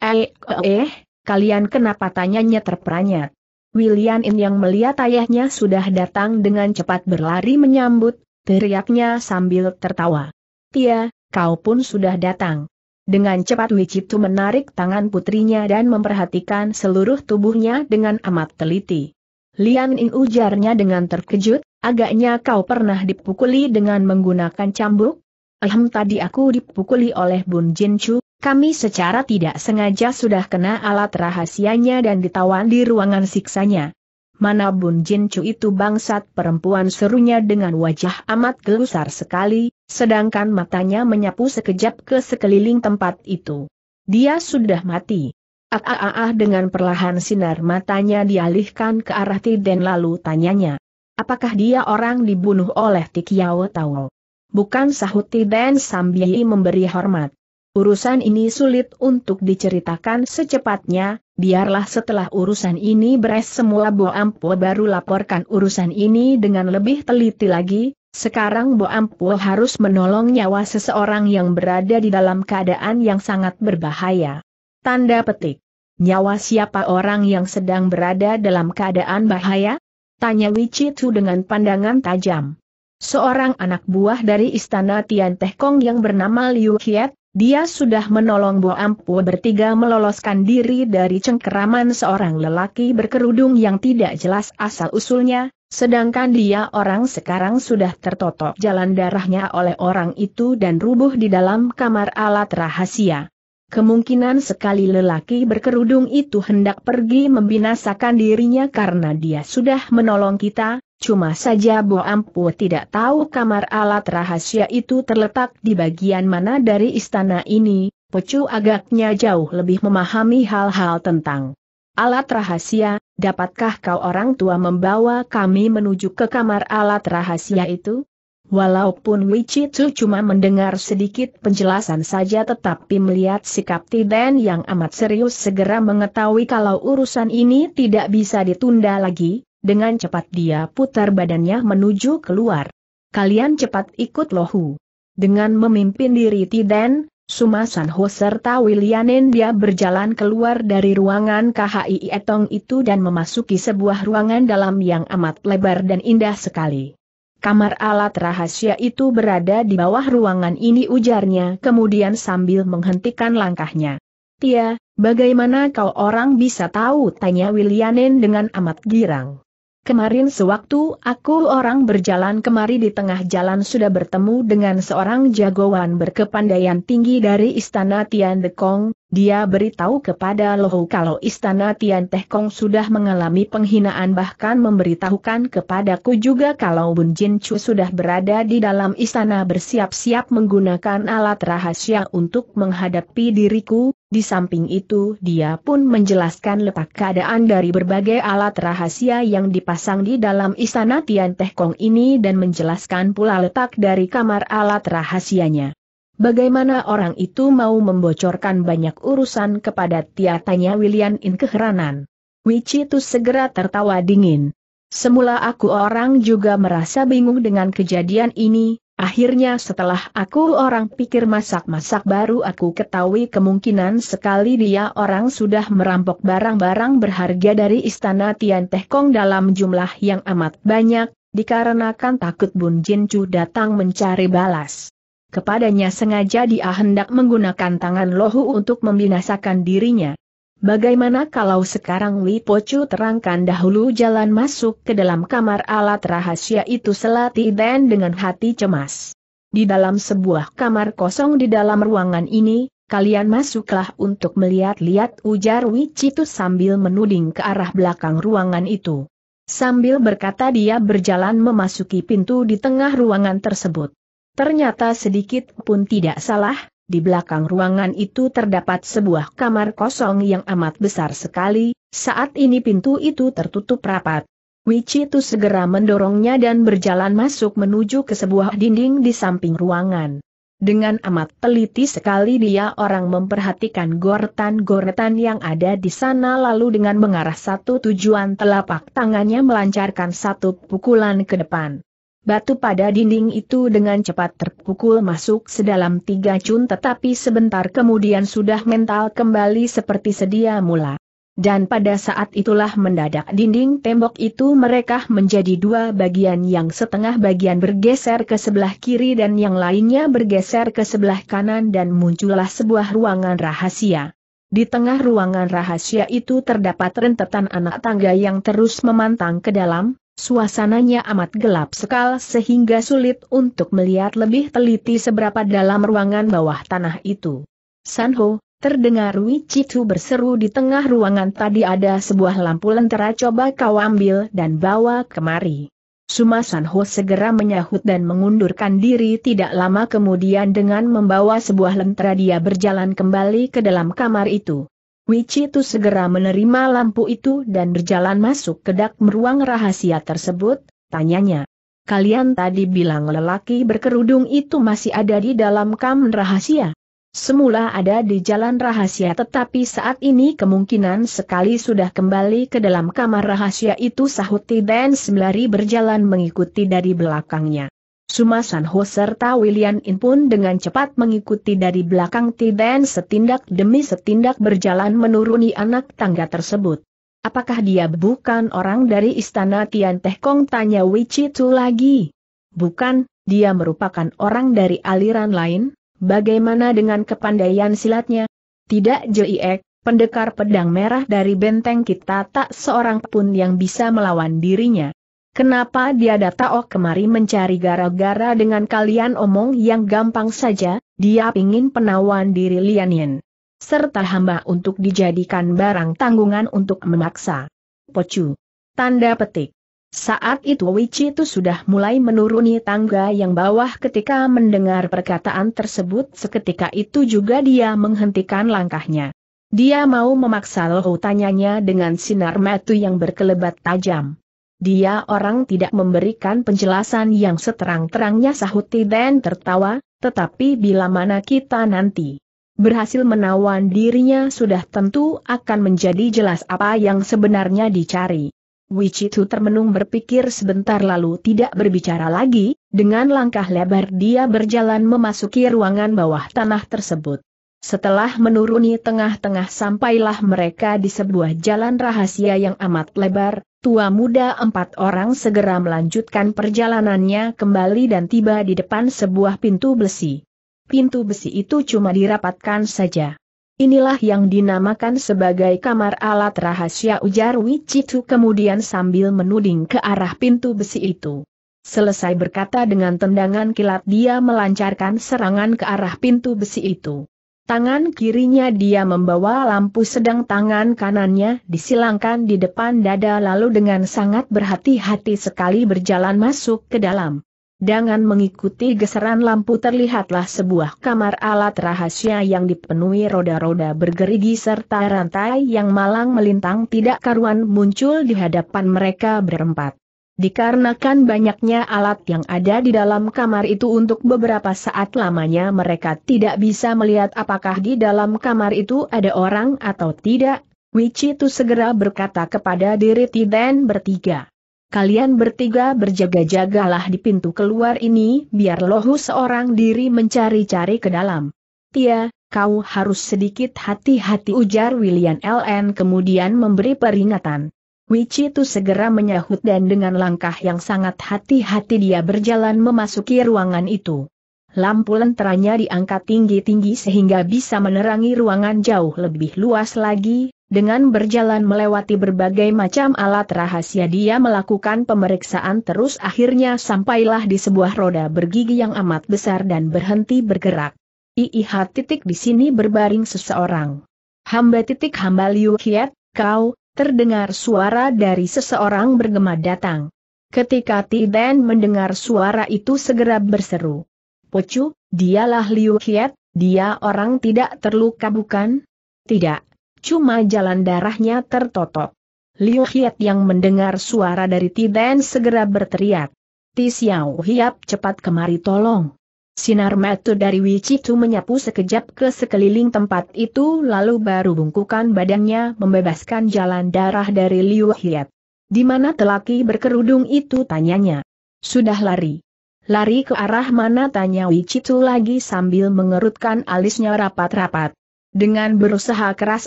Eh, eh, kalian kenapa tanyanya terperanyat? William In yang melihat ayahnya sudah datang dengan cepat berlari menyambut, teriaknya sambil tertawa. Tia, kau pun sudah datang. Dengan cepat Wicitu menarik tangan putrinya dan memperhatikan seluruh tubuhnya dengan amat teliti. Lian In ujarnya dengan terkejut, agaknya kau pernah dipukuli dengan menggunakan cambuk? Ehem tadi aku dipukuli oleh Bun Jin Chu, kami secara tidak sengaja sudah kena alat rahasianya dan ditawan di ruangan siksanya. Mana Bun Jin Chu itu bangsat perempuan serunya dengan wajah amat gelusar sekali, sedangkan matanya menyapu sekejap ke sekeliling tempat itu. Dia sudah mati. Ah, ah, ah, ah dengan perlahan sinar matanya dialihkan ke arah Ti dan lalu tanyanya. Apakah dia orang dibunuh oleh Tikiawa Tao? Bukan sahut Ti dan sambil memberi hormat. Urusan ini sulit untuk diceritakan secepatnya, biarlah setelah urusan ini beres semua Bo Ampo baru laporkan urusan ini dengan lebih teliti lagi, sekarang Bo Ampo harus menolong nyawa seseorang yang berada di dalam keadaan yang sangat berbahaya. Tanda petik. Nyawa siapa orang yang sedang berada dalam keadaan bahaya? Tanya Wicitu dengan pandangan tajam. Seorang anak buah dari istana Tian Teh Kong yang bernama Liu Hiet, dia sudah menolong Bo Ampu bertiga meloloskan diri dari cengkeraman seorang lelaki berkerudung yang tidak jelas asal-usulnya, sedangkan dia orang sekarang sudah tertotok jalan darahnya oleh orang itu dan rubuh di dalam kamar alat rahasia. Kemungkinan sekali lelaki berkerudung itu hendak pergi membinasakan dirinya karena dia sudah menolong kita, Cuma saja Bo Ampu tidak tahu kamar alat rahasia itu terletak di bagian mana dari istana ini, Pecu agaknya jauh lebih memahami hal-hal tentang alat rahasia, dapatkah kau orang tua membawa kami menuju ke kamar alat rahasia itu? Walaupun Wichitsu cuma mendengar sedikit penjelasan saja tetapi melihat sikap Tiden yang amat serius segera mengetahui kalau urusan ini tidak bisa ditunda lagi, dengan cepat dia putar badannya menuju keluar. Kalian cepat ikut lohu. Dengan memimpin diri Tiden, Sumasan Ho serta Willianen dia berjalan keluar dari ruangan KHI Etong itu dan memasuki sebuah ruangan dalam yang amat lebar dan indah sekali. Kamar alat rahasia itu berada di bawah ruangan ini ujarnya kemudian sambil menghentikan langkahnya. Tia, bagaimana kau orang bisa tahu? Tanya Willianen dengan amat girang. Kemarin sewaktu aku orang berjalan kemari di tengah jalan sudah bertemu dengan seorang jagoan berkepandaian tinggi dari Istana Tian De Kong, dia beritahu kepada Lohu kalau Istana Tian Teh Kong sudah mengalami penghinaan bahkan memberitahukan kepadaku juga kalau Bun Jin Chu sudah berada di dalam istana bersiap-siap menggunakan alat rahasia untuk menghadapi diriku, di samping itu dia pun menjelaskan letak keadaan dari berbagai alat rahasia yang dipasang di dalam istana Tian Teh Kong ini dan menjelaskan pula letak dari kamar alat rahasianya. Bagaimana orang itu mau membocorkan banyak urusan kepada Tia tanya William In keheranan. Wicitus segera tertawa dingin. Semula aku orang juga merasa bingung dengan kejadian ini, Akhirnya setelah aku orang pikir masak-masak baru aku ketahui kemungkinan sekali dia orang sudah merampok barang-barang berharga dari istana Tian Teh Kong dalam jumlah yang amat banyak, dikarenakan takut Bun Jin Chu datang mencari balas. Kepadanya sengaja dia hendak menggunakan tangan lohu untuk membinasakan dirinya. Bagaimana kalau sekarang Li Pocu terangkan dahulu jalan masuk ke dalam kamar alat rahasia itu selati dan dengan hati cemas. Di dalam sebuah kamar kosong di dalam ruangan ini, kalian masuklah untuk melihat-lihat ujar itu sambil menuding ke arah belakang ruangan itu. Sambil berkata dia berjalan memasuki pintu di tengah ruangan tersebut. Ternyata sedikit pun tidak salah, di belakang ruangan itu terdapat sebuah kamar kosong yang amat besar sekali, saat ini pintu itu tertutup rapat. itu segera mendorongnya dan berjalan masuk menuju ke sebuah dinding di samping ruangan. Dengan amat teliti sekali dia orang memperhatikan goretan-goretan yang ada di sana lalu dengan mengarah satu tujuan telapak tangannya melancarkan satu pukulan ke depan. Batu pada dinding itu dengan cepat terpukul masuk sedalam tiga cun tetapi sebentar kemudian sudah mental kembali seperti sedia mula. Dan pada saat itulah mendadak dinding tembok itu mereka menjadi dua bagian yang setengah bagian bergeser ke sebelah kiri dan yang lainnya bergeser ke sebelah kanan dan muncullah sebuah ruangan rahasia. Di tengah ruangan rahasia itu terdapat rentetan anak tangga yang terus memantang ke dalam, Suasananya amat gelap sekali sehingga sulit untuk melihat lebih teliti seberapa dalam ruangan bawah tanah itu. Sanho, terdengar Wicitu berseru di tengah ruangan tadi ada sebuah lampu lentera coba kau ambil dan bawa kemari. Suma Sanho segera menyahut dan mengundurkan diri tidak lama kemudian dengan membawa sebuah lentera dia berjalan kembali ke dalam kamar itu. Wichi itu segera menerima lampu itu dan berjalan masuk ke dak ruang rahasia tersebut, tanyanya. Kalian tadi bilang lelaki berkerudung itu masih ada di dalam kam rahasia. Semula ada di jalan rahasia tetapi saat ini kemungkinan sekali sudah kembali ke dalam kamar rahasia itu Sahuti dan sembari berjalan mengikuti dari belakangnya. Cuma San Ho serta William In pun dengan cepat mengikuti dari belakang Tiden setindak demi setindak berjalan menuruni anak tangga tersebut. Apakah dia bukan orang dari istana Tian Teh Kong tanya Tu lagi? Bukan, dia merupakan orang dari aliran lain, bagaimana dengan kepandaian silatnya? Tidak jeiek, pendekar pedang merah dari benteng kita tak seorang pun yang bisa melawan dirinya. Kenapa dia oh kemari mencari gara-gara dengan kalian omong yang gampang saja, dia ingin penawan diri Lianin. Serta hamba untuk dijadikan barang tanggungan untuk memaksa. Pocu. Tanda petik. Saat itu Wici itu sudah mulai menuruni tangga yang bawah ketika mendengar perkataan tersebut seketika itu juga dia menghentikan langkahnya. Dia mau memaksa loh tanyanya dengan sinar matu yang berkelebat tajam. Dia orang tidak memberikan penjelasan yang seterang-terangnya sahut Tiden tertawa, tetapi bila mana kita nanti berhasil menawan dirinya sudah tentu akan menjadi jelas apa yang sebenarnya dicari. Wichitu termenung berpikir sebentar lalu tidak berbicara lagi, dengan langkah lebar dia berjalan memasuki ruangan bawah tanah tersebut. Setelah menuruni tengah-tengah sampailah mereka di sebuah jalan rahasia yang amat lebar, Tua muda empat orang segera melanjutkan perjalanannya kembali dan tiba di depan sebuah pintu besi. Pintu besi itu cuma dirapatkan saja. Inilah yang dinamakan sebagai kamar alat rahasia ujar Wichitu kemudian sambil menuding ke arah pintu besi itu. Selesai berkata dengan tendangan kilat dia melancarkan serangan ke arah pintu besi itu. Tangan kirinya dia membawa lampu sedang tangan kanannya disilangkan di depan dada lalu dengan sangat berhati-hati sekali berjalan masuk ke dalam. Dengan mengikuti geseran lampu terlihatlah sebuah kamar alat rahasia yang dipenuhi roda-roda bergerigi serta rantai yang malang melintang tidak karuan muncul di hadapan mereka berempat. Dikarenakan banyaknya alat yang ada di dalam kamar itu untuk beberapa saat lamanya mereka tidak bisa melihat apakah di dalam kamar itu ada orang atau tidak, Wichitu segera berkata kepada diri Tiden bertiga. Kalian bertiga berjaga-jagalah di pintu keluar ini biar lohu seorang diri mencari-cari ke dalam. Tia, kau harus sedikit hati-hati ujar William LN kemudian memberi peringatan. Wichi itu segera menyahut dan dengan langkah yang sangat hati-hati dia berjalan memasuki ruangan itu. Lampu lenteranya diangkat tinggi-tinggi sehingga bisa menerangi ruangan jauh lebih luas lagi, dengan berjalan melewati berbagai macam alat rahasia dia melakukan pemeriksaan terus akhirnya sampailah di sebuah roda bergigi yang amat besar dan berhenti bergerak. Iih titik di sini berbaring seseorang. Hamba titik hamba Liu Kiat, kau, terdengar suara dari seseorang bergema datang. Ketika Tiden mendengar suara itu segera berseru. Pocu, dialah Liu Kiet, dia orang tidak terluka bukan? Tidak, cuma jalan darahnya tertotok. Liu Hiat yang mendengar suara dari Tiden segera berteriak. Ti Xiao Hiap cepat kemari tolong. Sinar metu dari Wicitu menyapu sekejap ke sekeliling tempat itu lalu baru bungkukan badannya membebaskan jalan darah dari Liu Hiat. Di mana telaki berkerudung itu tanyanya. Sudah lari. Lari ke arah mana tanya Wicitu lagi sambil mengerutkan alisnya rapat-rapat. Dengan berusaha keras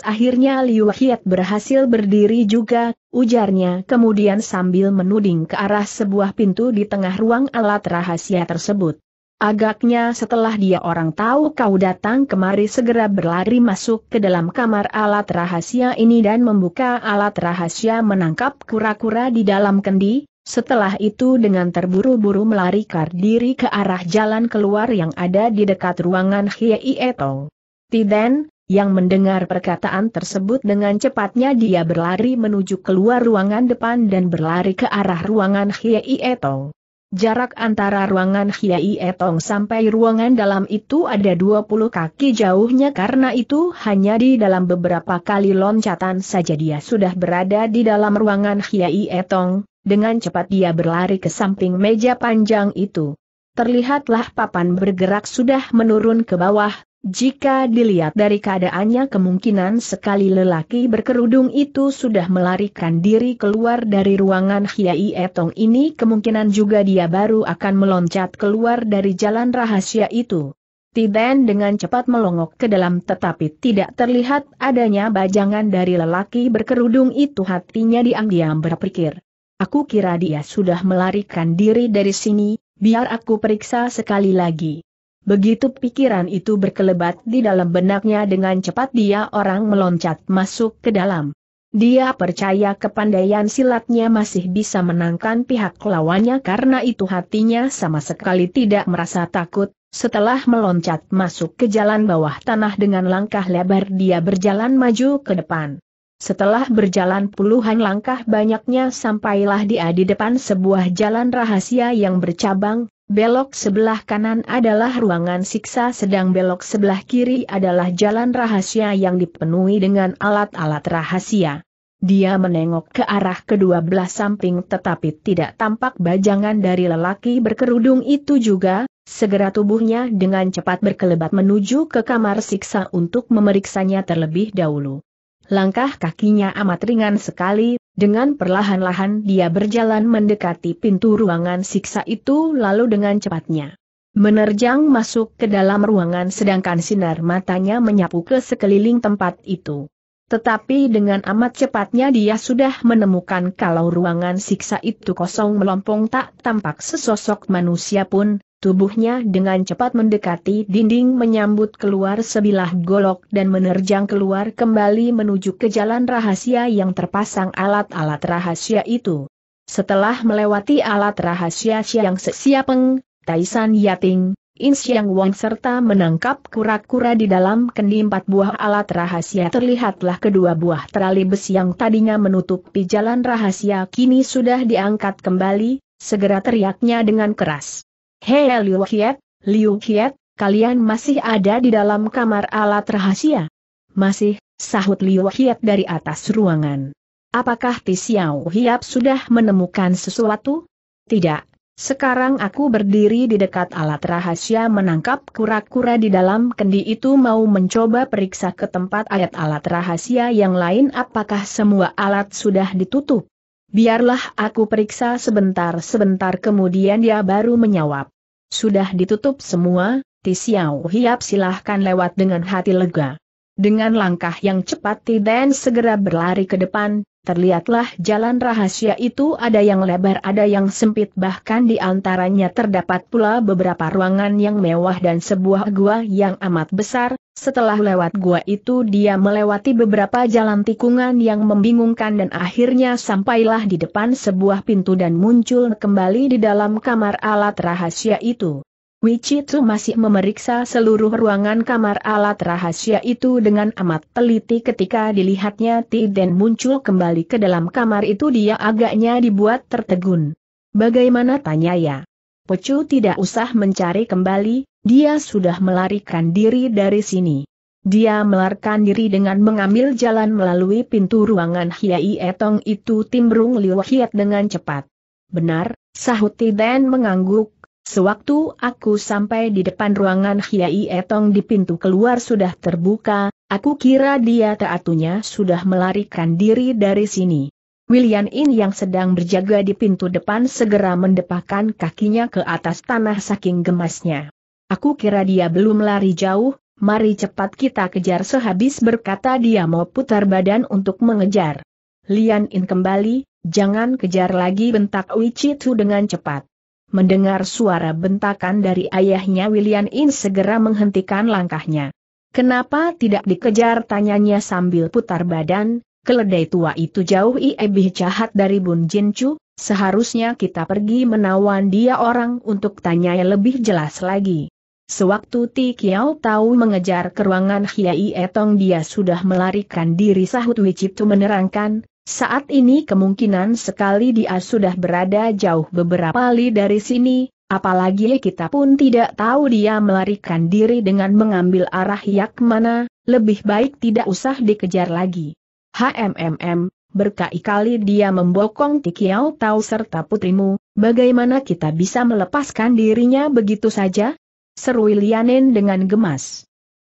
akhirnya Liu Hiat berhasil berdiri juga, ujarnya kemudian sambil menuding ke arah sebuah pintu di tengah ruang alat rahasia tersebut. Agaknya setelah dia orang tahu kau datang kemari segera berlari masuk ke dalam kamar alat rahasia ini dan membuka alat rahasia menangkap kura-kura di dalam kendi, setelah itu dengan terburu-buru melarikan diri ke arah jalan keluar yang ada di dekat ruangan Hiei Etong. Tiden, yang mendengar perkataan tersebut dengan cepatnya dia berlari menuju keluar ruangan depan dan berlari ke arah ruangan Hiei Etong. Jarak antara ruangan Hiai Etong sampai ruangan dalam itu ada 20 kaki jauhnya karena itu hanya di dalam beberapa kali loncatan saja dia sudah berada di dalam ruangan Hiai Etong, dengan cepat dia berlari ke samping meja panjang itu. Terlihatlah papan bergerak sudah menurun ke bawah, jika dilihat dari keadaannya kemungkinan sekali lelaki berkerudung itu sudah melarikan diri keluar dari ruangan Hiai Etong ini kemungkinan juga dia baru akan meloncat keluar dari jalan rahasia itu. Tiden dengan cepat melongok ke dalam tetapi tidak terlihat adanya bajangan dari lelaki berkerudung itu hatinya diam-diam berpikir. Aku kira dia sudah melarikan diri dari sini, biar aku periksa sekali lagi. Begitu pikiran itu berkelebat di dalam benaknya dengan cepat dia orang meloncat masuk ke dalam. Dia percaya kepandaian silatnya masih bisa menangkan pihak lawannya karena itu hatinya sama sekali tidak merasa takut. Setelah meloncat masuk ke jalan bawah tanah dengan langkah lebar dia berjalan maju ke depan. Setelah berjalan puluhan langkah banyaknya sampailah dia di depan sebuah jalan rahasia yang bercabang, Belok sebelah kanan adalah ruangan siksa sedang belok sebelah kiri adalah jalan rahasia yang dipenuhi dengan alat-alat rahasia. Dia menengok ke arah kedua belah samping tetapi tidak tampak bajangan dari lelaki berkerudung itu juga, segera tubuhnya dengan cepat berkelebat menuju ke kamar siksa untuk memeriksanya terlebih dahulu. Langkah kakinya amat ringan sekali, dengan perlahan-lahan dia berjalan mendekati pintu ruangan siksa itu lalu dengan cepatnya menerjang masuk ke dalam ruangan sedangkan sinar matanya menyapu ke sekeliling tempat itu. Tetapi dengan amat cepatnya dia sudah menemukan kalau ruangan siksa itu kosong melompong tak tampak sesosok manusia pun, Tubuhnya dengan cepat mendekati dinding menyambut keluar sebilah golok dan menerjang keluar kembali menuju ke jalan rahasia yang terpasang alat-alat rahasia itu. Setelah melewati alat rahasia Siang Sesiapeng, Taisan Yating, In Siang Wang serta menangkap kura-kura di dalam kendi empat buah alat rahasia terlihatlah kedua buah terali besi yang tadinya menutupi jalan rahasia kini sudah diangkat kembali, segera teriaknya dengan keras. Hei Liu Kiet, Liu Kiet, kalian masih ada di dalam kamar alat rahasia? Masih, sahut Liu Kiet dari atas ruangan. Apakah Ti Xiao Hiap sudah menemukan sesuatu? Tidak, sekarang aku berdiri di dekat alat rahasia menangkap kura-kura di dalam kendi itu mau mencoba periksa ke tempat ayat alat rahasia yang lain apakah semua alat sudah ditutup. Biarlah aku periksa sebentar-sebentar kemudian dia baru menyawab. Sudah ditutup semua, Tisiau Hiap silahkan lewat dengan hati lega. Dengan langkah yang cepat Tiden segera berlari ke depan, terlihatlah jalan rahasia itu ada yang lebar ada yang sempit bahkan di antaranya terdapat pula beberapa ruangan yang mewah dan sebuah gua yang amat besar, setelah lewat gua itu dia melewati beberapa jalan tikungan yang membingungkan dan akhirnya sampailah di depan sebuah pintu dan muncul kembali di dalam kamar alat rahasia itu. Wichitsu masih memeriksa seluruh ruangan kamar alat rahasia itu dengan amat teliti ketika dilihatnya Tiden muncul kembali ke dalam kamar itu dia agaknya dibuat tertegun. Bagaimana tanya ya? Pecu tidak usah mencari kembali, dia sudah melarikan diri dari sini. Dia melarikan diri dengan mengambil jalan melalui pintu ruangan Hiai Etong itu timbrung Liu Hiat dengan cepat. Benar, sahut Tiden mengangguk, sewaktu aku sampai di depan ruangan Hiai Etong di pintu keluar sudah terbuka, aku kira dia taatunya sudah melarikan diri dari sini. William In yang sedang berjaga di pintu depan segera mendepakan kakinya ke atas tanah saking gemasnya. Aku kira dia belum lari jauh, mari cepat kita kejar sehabis berkata dia mau putar badan untuk mengejar. Lian In kembali, jangan kejar lagi bentak Wichitu dengan cepat. Mendengar suara bentakan dari ayahnya William In segera menghentikan langkahnya. Kenapa tidak dikejar tanyanya sambil putar badan, keledai tua itu jauh lebih jahat dari Bun Jin Chu, seharusnya kita pergi menawan dia orang untuk tanya lebih jelas lagi. Sewaktu Ti Kiao tahu mengejar ke ruangan Hiai Etong dia sudah melarikan diri sahut Wiciptu menerangkan, saat ini kemungkinan sekali dia sudah berada jauh beberapa li dari sini, apalagi kita pun tidak tahu dia melarikan diri dengan mengambil arah yak mana, lebih baik tidak usah dikejar lagi. HMMM, berkali-kali dia membokong Tikiau Tau serta putrimu, bagaimana kita bisa melepaskan dirinya begitu saja? Seru Lianen dengan gemas.